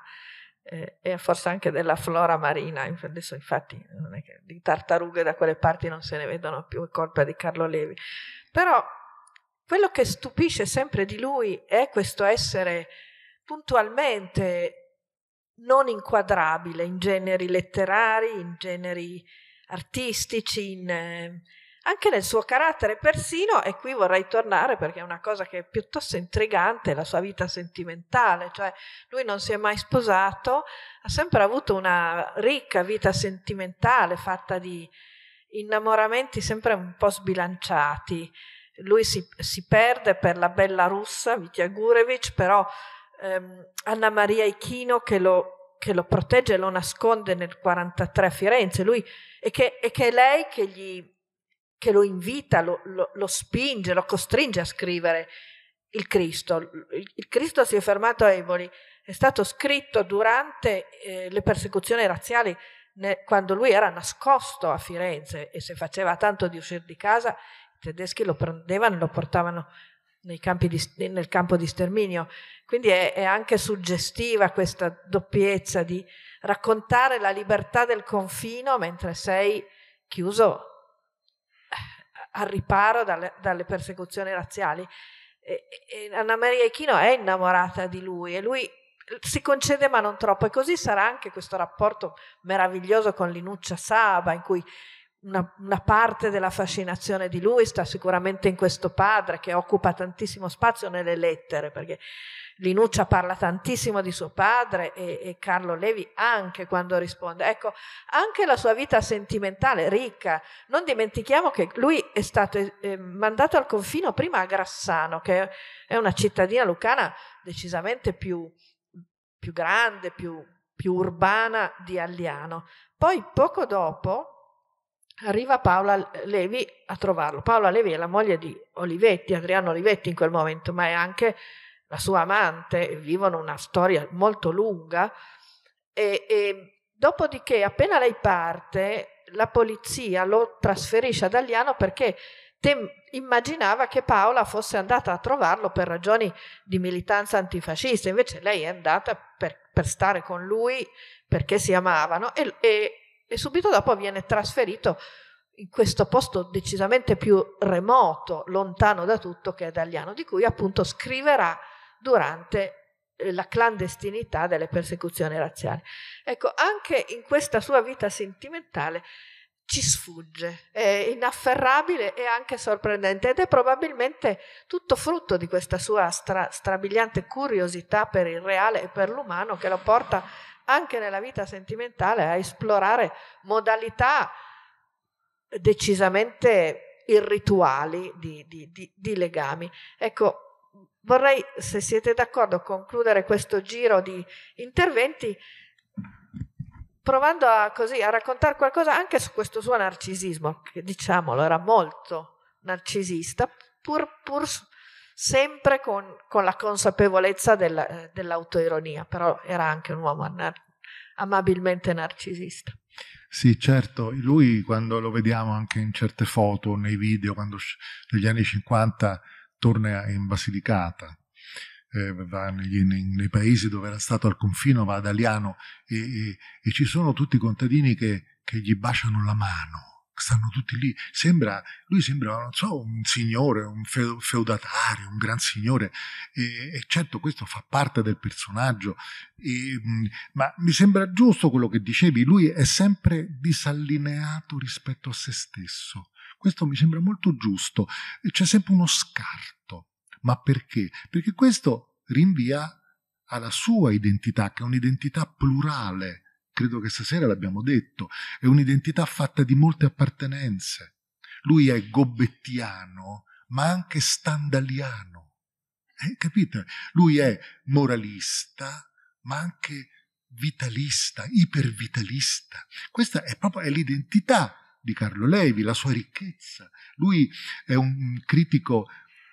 e forse anche della flora marina, adesso infatti che, di tartarughe da quelle parti non se ne vedono più, è colpa di Carlo Levi, però quello che stupisce sempre di lui è questo essere puntualmente non inquadrabile in generi letterari, in generi artistici, in, ehm, anche nel suo carattere persino, e qui vorrei tornare perché è una cosa che è piuttosto intrigante, la sua vita sentimentale, cioè lui non si è mai sposato, ha sempre avuto una ricca vita sentimentale fatta di innamoramenti sempre un po' sbilanciati. Lui si, si perde per la bella russa Vitya Gurevich, però ehm, Anna Maria Ichino che lo che lo protegge e lo nasconde nel 1943 a Firenze, lui, e, che, e che è lei che gli che lo invita, lo, lo, lo spinge, lo costringe a scrivere il Cristo. Il Cristo si è fermato a Eboli, è stato scritto durante eh, le persecuzioni razziali ne, quando lui era nascosto a Firenze e se faceva tanto di uscire di casa i tedeschi lo prendevano e lo portavano di, nel campo di sterminio. Quindi è, è anche suggestiva questa doppiezza di raccontare la libertà del confino mentre sei chiuso al riparo dalle, dalle persecuzioni razziali. E, e Anna Maria Echino è innamorata di lui e lui si concede ma non troppo e così sarà anche questo rapporto meraviglioso con Linuccia Saba in cui una, una, parte della fascinazione di lui sta sicuramente in questo padre che occupa tantissimo spazio nelle lettere, perché Linuccia parla tantissimo di suo padre e, e Carlo Levi anche quando risponde. Ecco, anche la sua vita sentimentale ricca. Non dimentichiamo che lui è stato eh, mandato al confino prima a Grassano, che è una cittadina lucana decisamente più, più grande, più, più urbana di Aliano. Poi poco dopo arriva Paola Levi a trovarlo. Paola Levi è la moglie di Olivetti, Adriano Olivetti in quel momento, ma è anche la sua amante, vivono una storia molto lunga. E, e dopodiché, appena lei parte, la polizia lo trasferisce ad Aliano perché tem- immaginava che Paola fosse andata a trovarlo per ragioni di militanza antifascista, invece lei è andata per, per stare con lui perché si amavano e, e e subito dopo viene trasferito in questo posto decisamente più remoto, lontano da tutto che è Dagliano, di cui appunto scriverà durante eh, la clandestinità delle persecuzioni razziali. Ecco, anche in questa sua vita sentimentale ci sfugge, è inafferrabile e anche sorprendente ed è probabilmente tutto frutto di questa sua stra- strabiliante curiosità per il reale e per l'umano che lo porta anche nella vita sentimentale a esplorare modalità decisamente irrituali di, di, di, di legami. Ecco, vorrei, se siete d'accordo, concludere questo giro di interventi provando a, così, a raccontare qualcosa anche su questo suo narcisismo, che diciamolo era molto narcisista, pur, pur sempre con, con la consapevolezza del, dell'autoironia, però era anche un uomo nar- amabilmente narcisista. Sì, certo, lui quando lo vediamo anche in certe foto, nei video, quando negli anni 50 torna in Basilicata, eh, va negli, nei, nei, paesi dove era stato al confino, va ad Aliano e, e, e ci sono tutti i contadini che, che gli baciano la mano stanno tutti lì. Sembra, lui sembra, non so, un signore, un feudatario, un gran signore. E, e certo questo fa parte del personaggio, e, mm, ma mi sembra giusto quello che dicevi, lui è sempre disallineato rispetto a se stesso. Questo mi sembra molto giusto. C'è sempre uno scarto. Ma perché? Perché questo rinvia alla sua identità, che è un'identità plurale credo che stasera l'abbiamo detto, è un'identità fatta di molte appartenenze. Lui è gobbettiano, ma anche standaliano. Eh, capite? Lui è moralista, ma anche vitalista, ipervitalista. Questa è proprio è l'identità di Carlo Levi, la sua ricchezza. Lui è un critico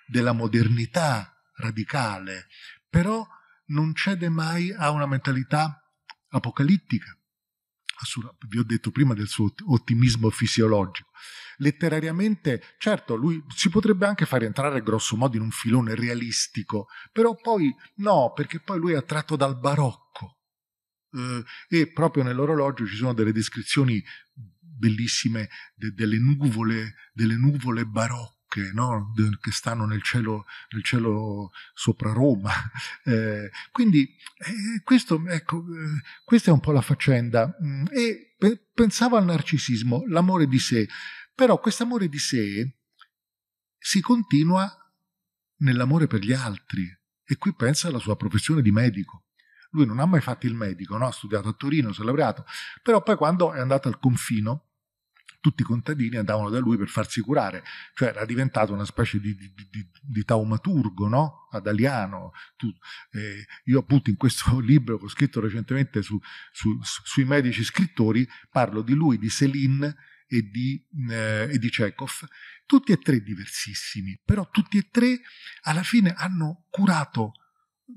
della modernità radicale, però non cede mai a una mentalità apocalittica, vi ho detto prima del suo ottimismo fisiologico. Letterariamente, certo, lui si potrebbe anche far entrare grosso modo in un filone realistico, però poi no, perché poi lui è attratto dal barocco. Eh, e proprio nell'orologio ci sono delle descrizioni bellissime de, delle, nuvole, delle nuvole barocche Lucche no? che stanno nel cielo, nel cielo sopra Roma. Eh, quindi eh, questo, ecco, eh, questa è un po' la faccenda. Mm, e pe- pensavo al narcisismo, l'amore di sé, però quest'amore di sé si continua nell'amore per gli altri e qui pensa alla sua professione di medico lui non ha mai fatto il medico, no? ha studiato a Torino, si è laureato, però poi quando è andato al confino tutti i contadini andavano da lui per farsi curare, cioè era diventato una specie di, di, di, di taumaturgo no? adaliano. Tu, eh, io appunto in questo libro che ho scritto recentemente su, su, sui medici scrittori parlo di lui, di Selin e di, eh, e di Chekhov, tutti e tre diversissimi, però tutti e tre alla fine hanno curato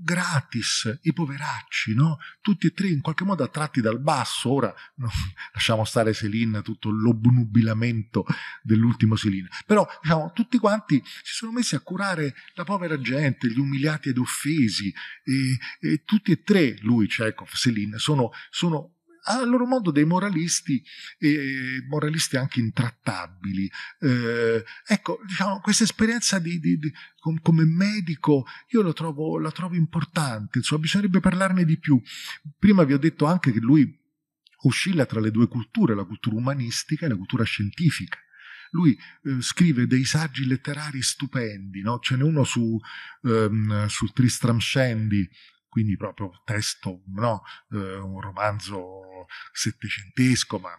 gratis, i poveracci, no? tutti e tre in qualche modo attratti dal basso. Ora no, lasciamo stare Selin, tutto l'obnubilamento dell'ultimo Selin, però diciamo, tutti quanti si sono messi a curare la povera gente, gli umiliati ed offesi, e, e tutti e tre, lui, Chekhov, Selin, sono, sono a loro modo dei moralisti, e eh, moralisti anche intrattabili. Eh, ecco, diciamo, questa esperienza di, di, di, com, come medico io la trovo, la trovo importante, insomma, bisognerebbe parlarne di più. Prima vi ho detto anche che lui oscilla tra le due culture, la cultura umanistica e la cultura scientifica lui eh, scrive dei saggi letterari stupendi, no? ce n'è uno su, ehm, sul Tristram Shandy quindi proprio testo, no? eh, un romanzo settecentesco, ma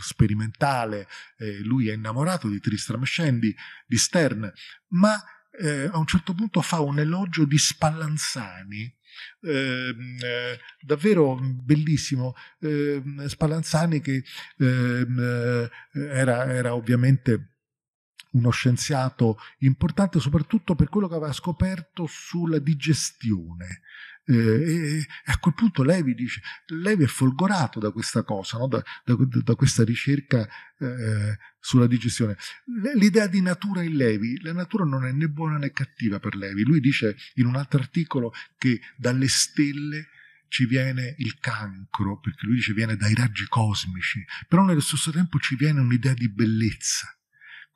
sperimentale, eh, lui è innamorato di Tristram Shandy, di Stern, ma eh, a un certo punto fa un elogio di Spallanzani, ehm, eh, davvero bellissimo. Ehm, Spallanzani che ehm, eh, era, era ovviamente uno scienziato importante soprattutto per quello che aveva scoperto sulla digestione eh, e a quel punto Levi dice, Levi è folgorato da questa cosa, no? da, da, da, questa ricerca eh, sulla digestione. L'idea di natura in Levi, la natura non è né buona né cattiva per Levi, lui dice in un altro articolo che dalle stelle ci viene il cancro, perché lui dice viene dai raggi cosmici, però nello stesso tempo ci viene un'idea di bellezza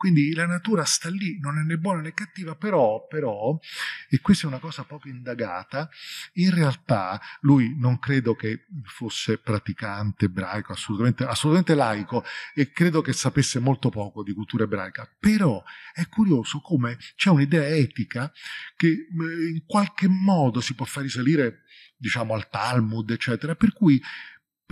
quindi la natura sta lì, non è né buona né cattiva, però, però, e questa è una cosa poco indagata, in realtà lui non credo che fosse praticante ebraico, assolutamente, assolutamente laico, e credo che sapesse molto poco di cultura ebraica, però è curioso come c'è un'idea etica che eh, in qualche modo si può far risalire diciamo al Talmud, eccetera, per cui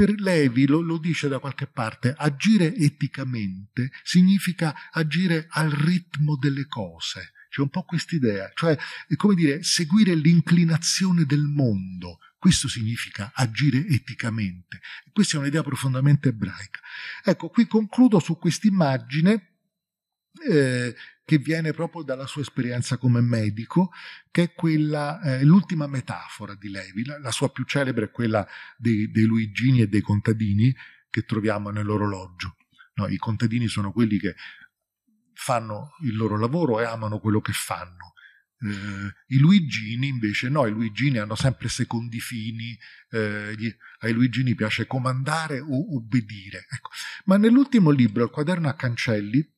per Levi lo, lo dice da qualche parte, agire eticamente significa agire al ritmo delle cose. C'è un po' quest'idea, cioè, è come dire, seguire l'inclinazione del mondo, questo significa agire eticamente. Questa è un'idea profondamente ebraica. Ecco, qui concludo su quest'immagine eh, che viene proprio dalla sua esperienza come medico, che è quella, eh, l'ultima metafora di Levi, la, la, sua più celebre è quella dei, dei Luigini e dei contadini che troviamo nell'orologio. No, I contadini sono quelli che fanno il loro lavoro e amano quello che fanno. Eh, I Luigini invece no, i Luigini hanno sempre secondi fini, eh, gli, ai Luigini piace comandare o obbedire. Ecco. Ma nell'ultimo libro, il quaderno a cancelli,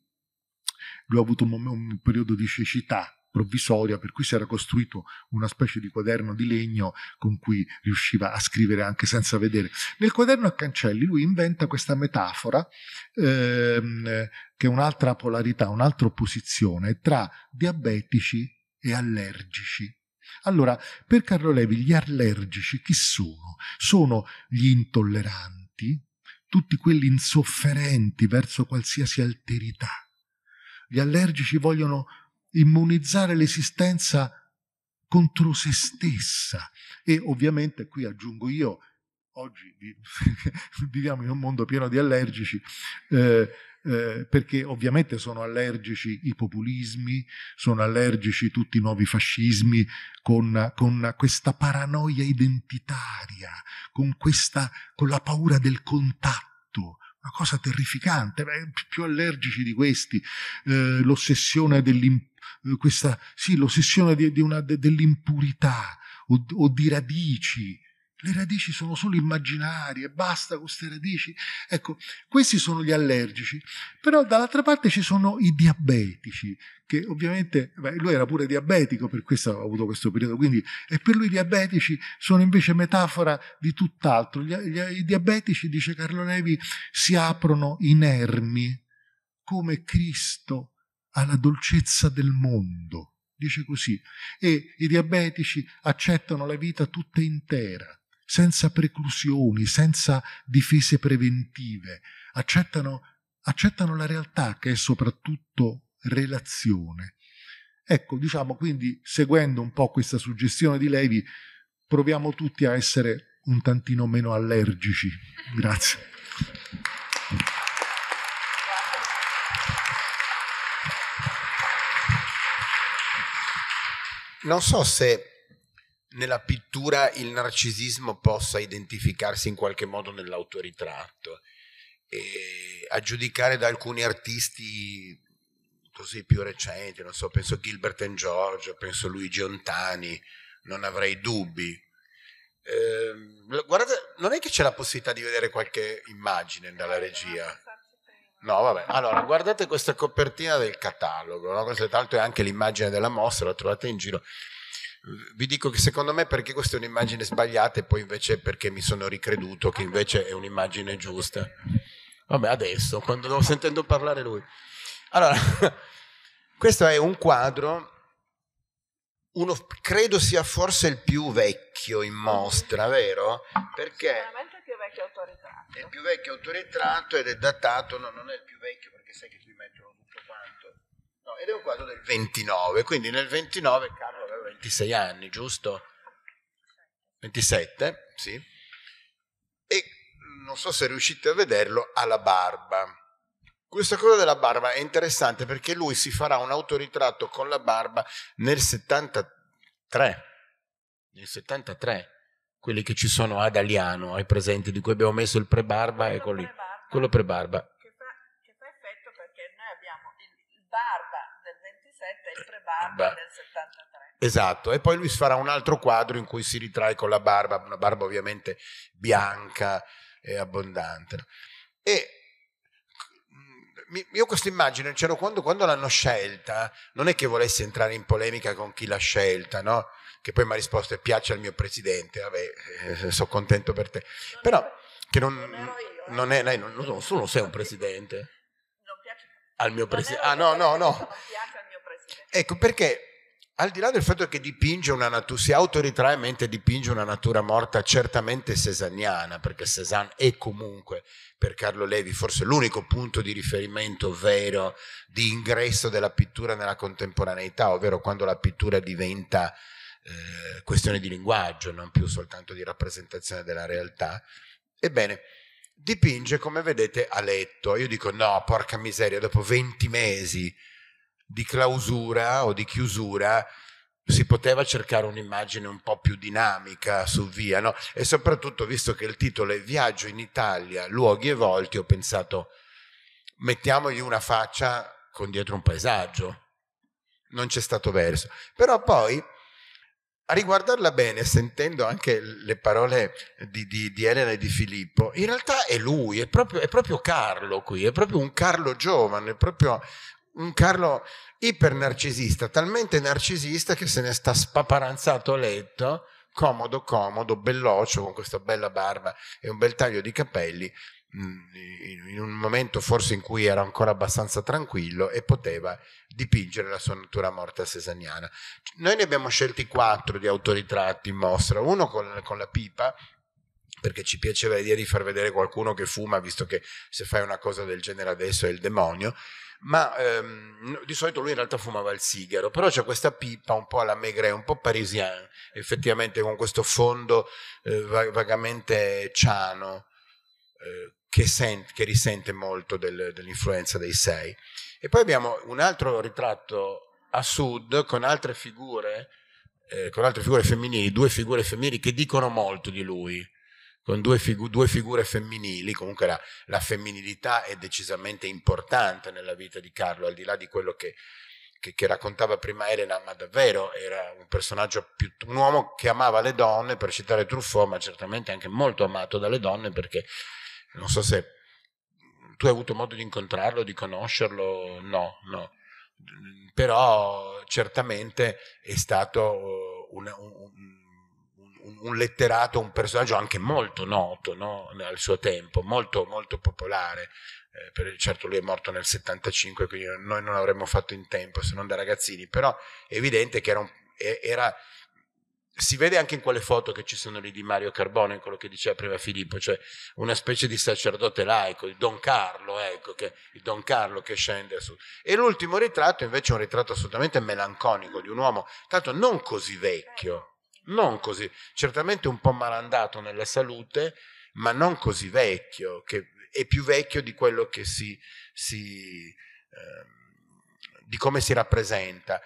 lui ha avuto un, mom- un periodo di cecità provvisoria per cui si era costruito una specie di quaderno di legno con cui riusciva a scrivere anche senza vedere. Nel quaderno a cancelli lui inventa questa metafora ehm, che è un'altra polarità, un'altra opposizione tra diabetici e allergici. Allora, per Carlo Levi gli allergici chi sono? Sono gli intolleranti, tutti quelli insofferenti verso qualsiasi alterità gli allergici vogliono immunizzare l'esistenza contro se stessa. E ovviamente, qui aggiungo io, oggi viviamo in un mondo pieno di allergici, eh, eh, perché ovviamente sono allergici i populismi, sono allergici tutti i nuovi fascismi, con, con questa paranoia identitaria, con, questa, con la paura del contatto una cosa terrificante, più allergici di questi, eh, l'ossessione dell'impunità eh, questa, sì, l'ossessione di, di una, de, dell'impurità o, o, di radici le radici sono solo immaginarie, basta con queste radici. Ecco, questi sono gli allergici, però dall'altra parte ci sono i diabetici, che ovviamente, beh, lui era pure diabetico, per questo ha avuto questo periodo, quindi, e per lui i diabetici sono invece metafora di tutt'altro. Gli, gli, I diabetici, dice Carlo Levi, si aprono inermi come Cristo alla dolcezza del mondo. Dice così, e i diabetici accettano la vita tutta intera, senza preclusioni, senza difese preventive, accettano, accettano la realtà che è soprattutto relazione. Ecco, diciamo quindi, seguendo un po' questa suggestione di Levi, proviamo tutti a essere un tantino meno allergici. Grazie. Non so se nella pittura il narcisismo possa identificarsi in qualche modo nell'autoritratto. E a giudicare da alcuni artisti così più recenti, non so, penso Gilbert and Giorgio, penso Luigi Ontani, non avrei dubbi. Eh, guardate, non è che c'è la possibilità di vedere qualche immagine dalla regia. No, vabbè. Allora, guardate questa copertina del catalogo, no? questa tra l'altro è anche l'immagine della mostra, la trovate in giro vi dico che secondo me perché questa è un'immagine sbagliata e poi invece perché mi sono ricreduto che invece è un'immagine giusta. Vabbè, adesso, quando lo sentendo parlare lui. Allora, questo è un quadro, uno credo sia forse il più vecchio in mostra, vero? Perché... Sicuramente il più vecchio autoritratto. È il più vecchio autoritratto ed è datato, no, non è il più vecchio perché sai che qui mettono No, ed è un quadro del 29, quindi nel 29 Carlo aveva 26 anni, giusto? 27, sì. E non so se riuscite a vederlo, ha la barba. Questa cosa della barba è interessante perché lui si farà un autoritratto con la barba nel 73. Nel 73, quelli che ci sono ad Aliano, ai presenti, di cui abbiamo messo il pre-barba, quello ecco pre-barba. quello pre-barba. barba. Esatto, e poi lui farà un altro quadro in cui si ritrae con la barba, una barba ovviamente bianca e abbondante. E mm, io questa immagine c'ero quando, quando l'hanno scelta, non è che volessi entrare in polemica con chi l'ha scelta, no? Che poi mi ha risposto piace al mio presidente, vabbè, eh, sono contento per te. Non Però che non, io, eh. non è, lei, non, non, non sei un presidente. Non piace al mio presidente. Ah no, no, no. Ecco perché al di là del fatto che dipinge una natura, si autoritrae mentre dipinge una natura morta certamente cesaniana, perché Cézanne è comunque per Carlo Levi forse l'unico punto di riferimento vero di ingresso della pittura nella contemporaneità, ovvero quando la pittura diventa eh, questione di linguaggio, non più soltanto di rappresentazione della realtà. Ebbene, dipinge come vedete a letto. Io dico no, porca miseria, dopo 20 mesi di clausura o di chiusura si poteva cercare un'immagine un po' più dinamica su via, no? E soprattutto, visto che il titolo è Viaggio in Italia, luoghi e volti, ho pensato, mettiamogli una faccia con dietro un paesaggio. Non c'è stato verso. Però poi, a riguardarla bene, sentendo anche le parole di, di, di Elena e di Filippo, in realtà è lui, è proprio, è proprio Carlo qui, è proprio un Carlo giovane, è proprio un Carlo ipernarcisista, talmente narcisista che se ne sta spaparanzato a letto, comodo, comodo, belloccio, con questa bella barba e un bel taglio di capelli, mm, in un momento forse in cui era ancora abbastanza tranquillo e poteva dipingere la sua natura morta sesaniana. Noi ne abbiamo scelti quattro di autoritratti in mostra, uno con, con la pipa, perché ci piaceva l'idea di far vedere qualcuno che fuma, visto che se fai una cosa del genere adesso è il demonio, ma ehm, di solito lui in realtà fumava il sigaro, però c'è questa pipa un po' alla Maigret, un po' parisiana, effettivamente con questo fondo eh, vagamente ciano, eh, che, sent, che, risente molto del, dell'influenza dei sei. E poi abbiamo un altro ritratto a sud con altre figure, eh, con altre figure femminili, due figure femminili che dicono molto di lui con due, figu- due, figure femminili, comunque la, la, femminilità è decisamente importante nella vita di Carlo, al di là di quello che, che, che raccontava prima Elena, ma davvero era un personaggio, più, un uomo che amava le donne, per citare Truffaut, ma certamente anche molto amato dalle donne perché non so se tu hai avuto modo di incontrarlo, di conoscerlo, no, no, però certamente è stato uh, un, un un letterato, un personaggio anche molto noto no? al suo tempo, molto, molto popolare. Eh, per, certo lui è morto nel 75, quindi noi non avremmo fatto in tempo se non da ragazzini, però è evidente che era, un, era si vede anche in quelle foto che ci sono lì di Mario Carbone, quello che diceva prima Filippo, cioè una specie di sacerdote laico, il Don Carlo, ecco, che, il Don Carlo che scende su. E l'ultimo ritratto invece è un ritratto assolutamente melanconico di un uomo, tanto non così vecchio, non così, certamente un po' malandato nella salute, ma non così vecchio, che è più vecchio di quello che si, si eh, di come si rappresenta.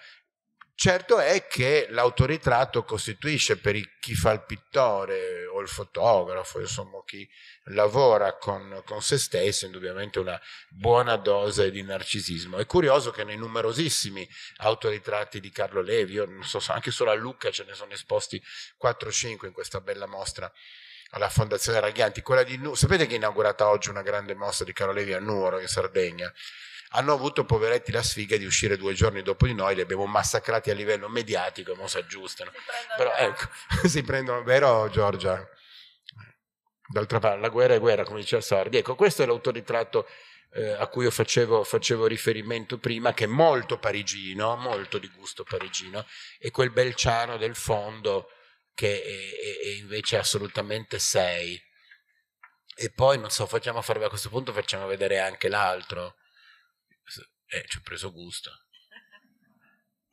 Certo è che l'autoritratto costituisce per chi fa il pittore o il fotografo, insomma chi lavora con, con, se stesso, indubbiamente una buona dose di narcisismo. È curioso che nei numerosissimi autoritratti di Carlo Levi, io non so, anche solo a Lucca ce ne sono esposti 4-5 in questa bella mostra alla Fondazione Raghianti, quella di Nuoro. Sapete che è inaugurata oggi una grande mostra di Carlo Levi a Nuoro in Sardegna? hanno avuto poveretti la sfiga di uscire due giorni dopo di noi, li abbiamo massacrati a livello mediatico, non si aggiustano. Si Però ecco, si prendono, vero Giorgia? D'altra parte, la guerra è guerra, come diceva Sardi. Ecco, questo è l'autoritratto eh, a cui io facevo, facevo, riferimento prima, che è molto parigino, molto di gusto parigino, e quel bel ciano del fondo che è, è, è invece assolutamente sei. E poi, non so, facciamo fare a questo punto, facciamo vedere anche l'altro. E eh, ci ho preso gusto.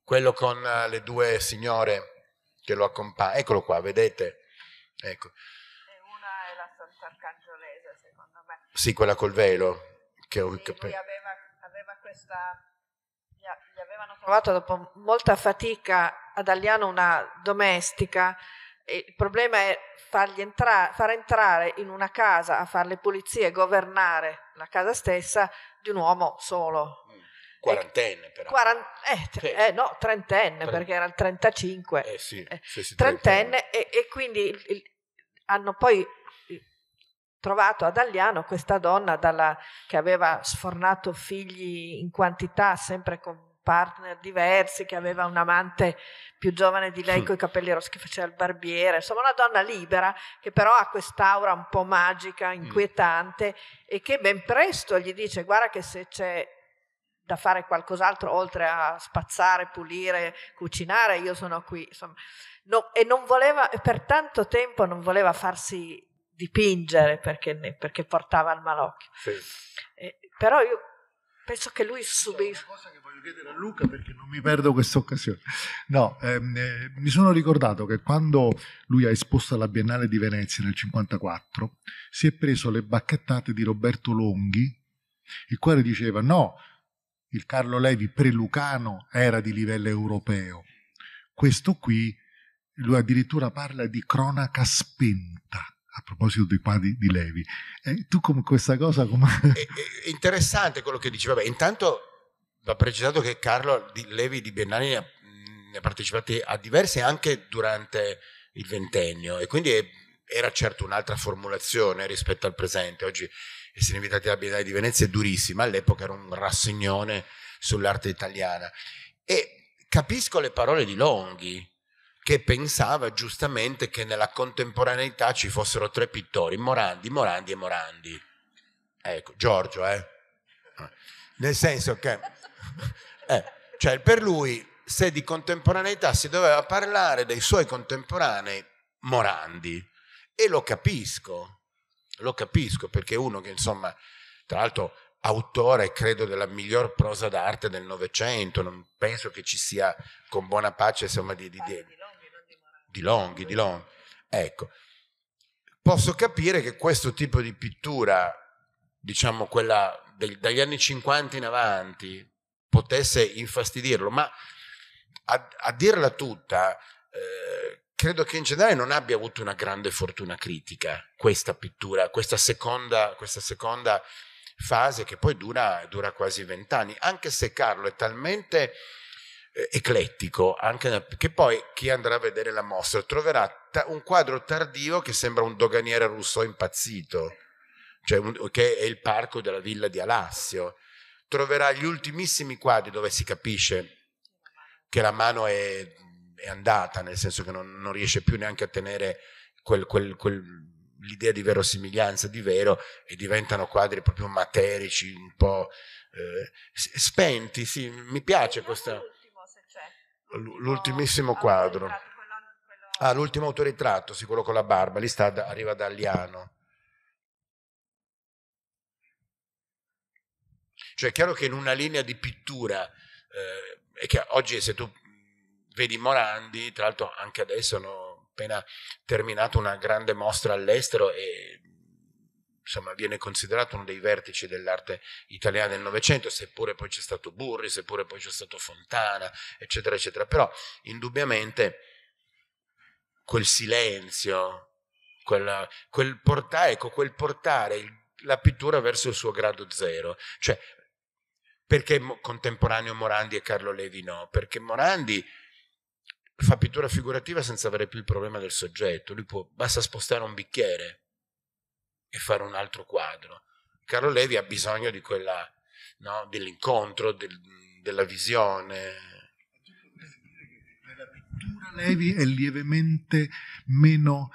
Quello con eh, le due signore che lo accompagnano, eccolo qua, vedete? Ecco. E una è la Santa Sant'Arcangiolese, secondo me. Sì, quella col velo. Che ho sì, Aveva, aveva questa... Gli avevano trovato dopo molta fatica ad Aliano una domestica il problema è entra- far entrare in una casa a fare le pulizie, governare la casa stessa di un uomo solo. Mm. Quarantenne, però. Quarant- eh, tre- eh, no, trentenne, Tre- perché era il 35. Eh, eh sì, sì, trentenne, e, e quindi il- il- hanno poi eh, trovato ad Agliano questa donna dalla- che aveva sfornato figli in quantità, sempre con partner diversi, che aveva un amante più giovane di lei Mm. con i capelli rossi che faceva il barbiere, insomma una donna libera che però ha quest'aura un po' magica, mm. inquietante e che ben presto gli dice guarda che se c'è da fare qualcos'altro oltre a spazzare, pulire, cucinare, io sono qui, insomma. No, e non voleva, per tanto tempo non voleva farsi dipingere perché, ne, perché portava il malocchio. Sì. Eh, però io penso che lui subisca... Una cosa che voglio chiedere a Luca perché non mi perdo questa occasione. No, ehm, eh, mi sono ricordato che quando lui ha esposto alla Biennale di Venezia nel 1954, si è preso le bacchettate di Roberto Longhi, il quale diceva no, il Carlo Levi prelucano era di livello europeo. Questo qui, lui addirittura parla di cronaca spenta, a proposito dei quadri di Levi. Eh, tu come questa cosa... Come... È, interessante quello che dici, vabbè, intanto va precisato che Carlo di Levi di Bernani ne ha, ne ha partecipati a diverse anche durante il ventennio e quindi è, era certo un'altra formulazione rispetto al presente. Oggi e se ne invitati alla Biennale di Venezia è durissima, all'epoca era un rassegnone sull'arte italiana. E capisco le parole di Longhi, che pensava giustamente che nella contemporaneità ci fossero tre pittori, Morandi, Morandi e Morandi. Ecco, Giorgio, eh? Nel senso che, eh, cioè per lui, se di contemporaneità si doveva parlare dei suoi contemporanei Morandi, e lo capisco, lo capisco perché uno che insomma, tra l'altro autore credo della miglior prosa d'arte del Novecento, non penso che ci sia con buona pace insomma di, di, di, di Longhi, di Longhi. Ecco, posso capire che questo tipo di pittura, diciamo quella del, dagli anni 50 in avanti, potesse infastidirlo, ma a, a dirla tutta, eh, credo che in generale non abbia avuto una grande fortuna critica questa pittura, questa seconda, questa seconda fase che poi dura, dura quasi vent'anni, anche se Carlo è talmente eh, eclettico, anche, che poi chi andrà a vedere la mostra troverà ta- un quadro tardivo che sembra un doganiere russo impazzito, cioè un, che è il parco della villa di Alassio. Troverà gli ultimissimi quadri dove si capisce che la mano è è andata, nel senso che non, non riesce più neanche a tenere quel, quel, quel, l'idea di verosimiglianza di vero e diventano quadri proprio materici, un po' eh, spenti, sì, mi piace diciamo questo. L'ultimo, se c'è. L'ultimissimo quadro. Ah, l'ultimo autoritratto, sì, quello con la barba, lì sta, arriva da Aliano. Cioè è chiaro che in una linea di pittura, eh, e che oggi se tu vedi Morandi, tra l'altro anche adesso hanno appena terminato una grande mostra all'estero e insomma viene considerato uno dei vertici dell'arte italiana del Novecento, seppure poi c'è stato Burri, seppure poi c'è stato Fontana, eccetera, eccetera. Però indubbiamente quel silenzio, quella, quel, portare, ecco, quel portare il, la pittura verso il suo grado zero, cioè perché contemporaneo Morandi e Carlo Levi no? Perché Morandi fa pittura figurativa senza avere più il problema del soggetto, lui può, basta spostare un bicchiere e fare un altro quadro. Carlo Levi ha bisogno di quella, no, dell'incontro, del, della visione. Nella pittura Levi è lievemente meno,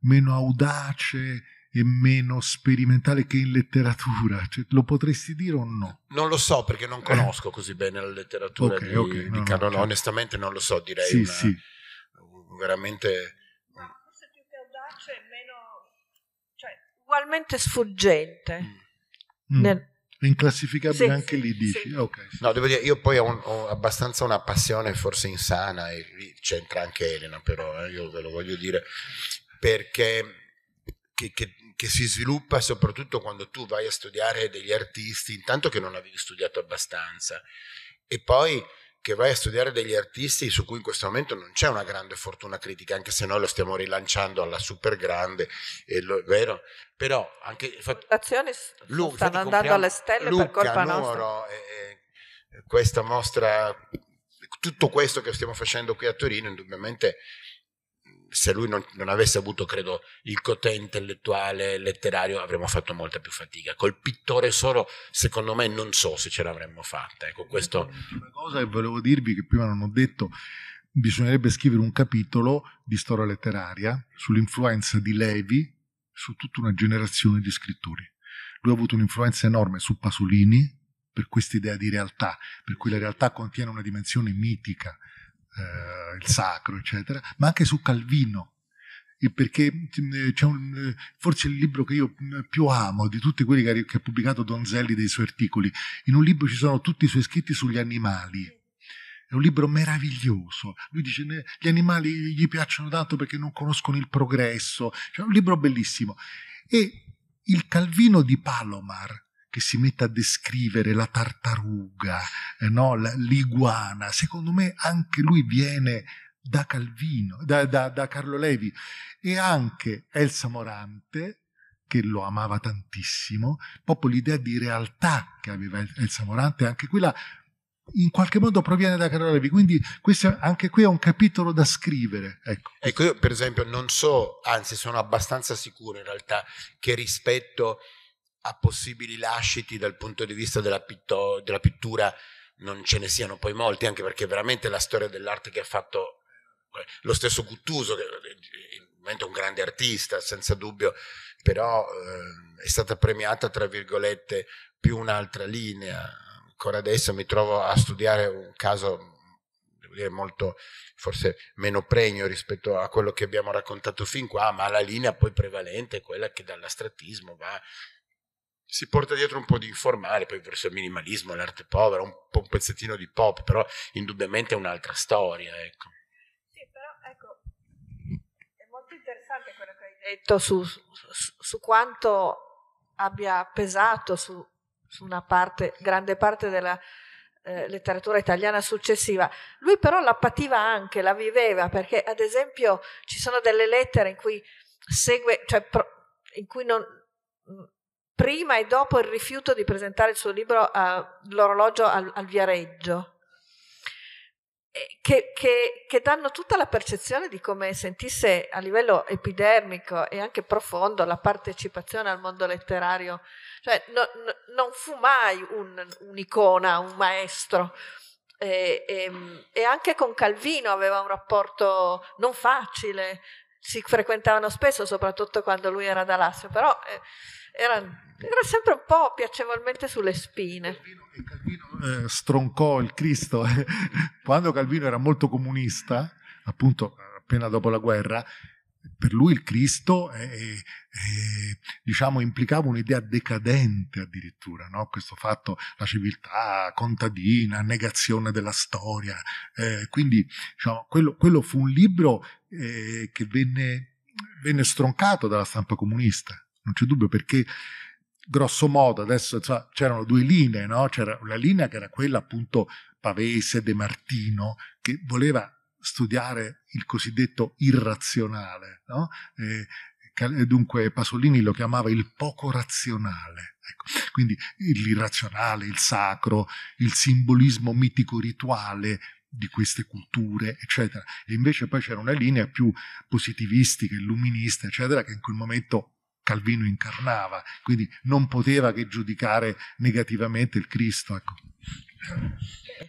meno audace, e meno sperimentale che in letteratura? Cioè, lo potresti dire o no? Non lo so perché non eh. conosco eh. così bene la letteratura okay, di, okay, di no, Cano, no, no, onestamente non lo so, direi. Sì, una, sì. Veramente... Ma forse più che audace è meno... cioè, ugualmente sfuggente. Mm. mm. Nel... Inclassificabile sì, anche lì dici. Okay, no, devo dire, io poi ho, un, ho, abbastanza una passione forse insana, e lì c'entra anche Elena, però eh, io ve lo voglio dire, perché che, che che si sviluppa soprattutto quando tu vai a studiare degli artisti, intanto che non avevi studiato abbastanza, e poi che vai a studiare degli artisti su cui in questo momento non c'è una grande fortuna critica, anche se noi lo stiamo rilanciando alla super grande, è vero? Però anche... Infatti, azioni Lu, stanno andando alle stelle Luca, per colpa Nuoro, nostra. E, e questa mostra, tutto questo che stiamo facendo qui a Torino, indubbiamente se lui non, non, avesse avuto, credo, il cotè intellettuale, letterario, avremmo fatto molta più fatica. Col pittore solo, secondo me, non so se ce l'avremmo fatta. Ecco, questo... Una cosa che volevo dirvi, che prima non ho detto, bisognerebbe scrivere un capitolo di storia letteraria sull'influenza di Levi su tutta una generazione di scrittori. Lui ha avuto un'influenza enorme su Pasolini per quest'idea di realtà, per cui la realtà contiene una dimensione mitica, eh, il sacro, eccetera, ma anche su Calvino, perché eh, un, eh, forse il libro che io mm, più amo di tutti quelli che ha, che ha pubblicato Donzelli dei suoi articoli. In un libro ci sono tutti i suoi scritti sugli animali. È un libro meraviglioso. Lui dice: Gli animali gli piacciono tanto perché non conoscono il progresso. Cioè, è un libro bellissimo. E il Calvino di Palomar che si metta a descrivere la tartaruga, eh, no? l'iguana, secondo me anche lui viene da Calvino, da, da, da Carlo Levi e anche Elsa Morante che lo amava tantissimo, proprio l'idea di realtà che aveva Elsa Morante, anche quella in qualche modo proviene da Carlo Levi, quindi questo, anche qui è un capitolo da scrivere. Ecco. ecco, io per esempio non so, anzi sono abbastanza sicuro in realtà, che rispetto a possibili lasciti dal punto di vista della, pittor- della pittura non ce ne siano poi molti, anche perché veramente la storia dell'arte che ha fatto eh, lo stesso Guttuso, che è eh, un grande artista, senza dubbio, però eh, è stata premiata, tra virgolette, più un'altra linea. Ancora adesso mi trovo a studiare un caso, devo dire, molto forse meno pregno rispetto a quello che abbiamo raccontato fin qua, ma la linea poi prevalente è quella che dall'astratismo va si porta dietro un po' di informale, poi verso il minimalismo, l'arte povera, un un pezzettino di pop, però indubbiamente è un'altra storia, ecco. Sì, però ecco, è molto interessante quello che hai detto su, su, su quanto abbia pesato su, su, una parte, grande parte della eh, letteratura italiana successiva. Lui però la pativa anche, la viveva, perché ad esempio ci sono delle lettere in cui segue, cioè pro, in cui non prima e dopo il rifiuto di presentare il suo libro uh, L'orologio al, al Viareggio, eh, che, che, che, danno tutta la percezione di come sentisse a livello epidermico e anche profondo la partecipazione al mondo letterario. Cioè, no, no, non fu mai un, un'icona, un maestro. E, e, ehm, e anche con Calvino aveva un rapporto non facile, si frequentavano spesso, soprattutto quando lui era da Lassio, però... Eh, era, era sempre un po' piacevolmente sulle spine. Calvino, Calvino eh, stroncò il Cristo. Eh. Quando Calvino era molto comunista, appunto appena dopo la guerra, per lui il Cristo è, è, è, diciamo, implicava un'idea decadente addirittura, no? questo fatto, la civiltà contadina, negazione della storia. Eh, quindi diciamo, quello, quello, fu un libro eh, che venne, venne, stroncato dalla stampa comunista non c'è dubbio perché grosso modo adesso cioè, c'erano due linee, no? c'era una linea che era quella appunto Pavese, De Martino, che voleva studiare il cosiddetto irrazionale, no? e, dunque Pasolini lo chiamava il poco razionale. Ecco. Quindi l'irrazionale, il sacro, il simbolismo mitico-rituale di queste culture, eccetera. E invece poi c'era una linea più positivistica, illuminista, eccetera, che in quel momento Calvino incarnava, quindi non poteva che giudicare negativamente il Cristo. Ecco.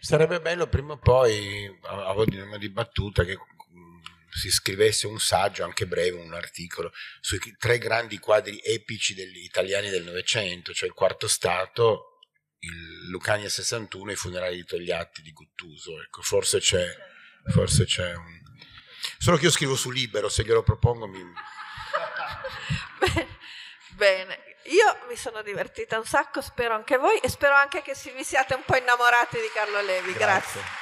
Sarebbe bello prima o poi, a volte di dibattuta, che mm, si scrivesse un saggio, anche breve, un articolo, sui tre grandi quadri epici degli italiani del Novecento, cioè il Quarto Stato, il Lucania 61 e i funerali di Togliatti di Guttuso. Ecco, forse c'è, forse c'è un... Solo che io scrivo su Libero, se glielo propongo mi... Bene, io mi sono divertita un sacco, spero anche voi e spero anche che vi siate un po' innamorati di Carlo Levi. Grazie. Grazie.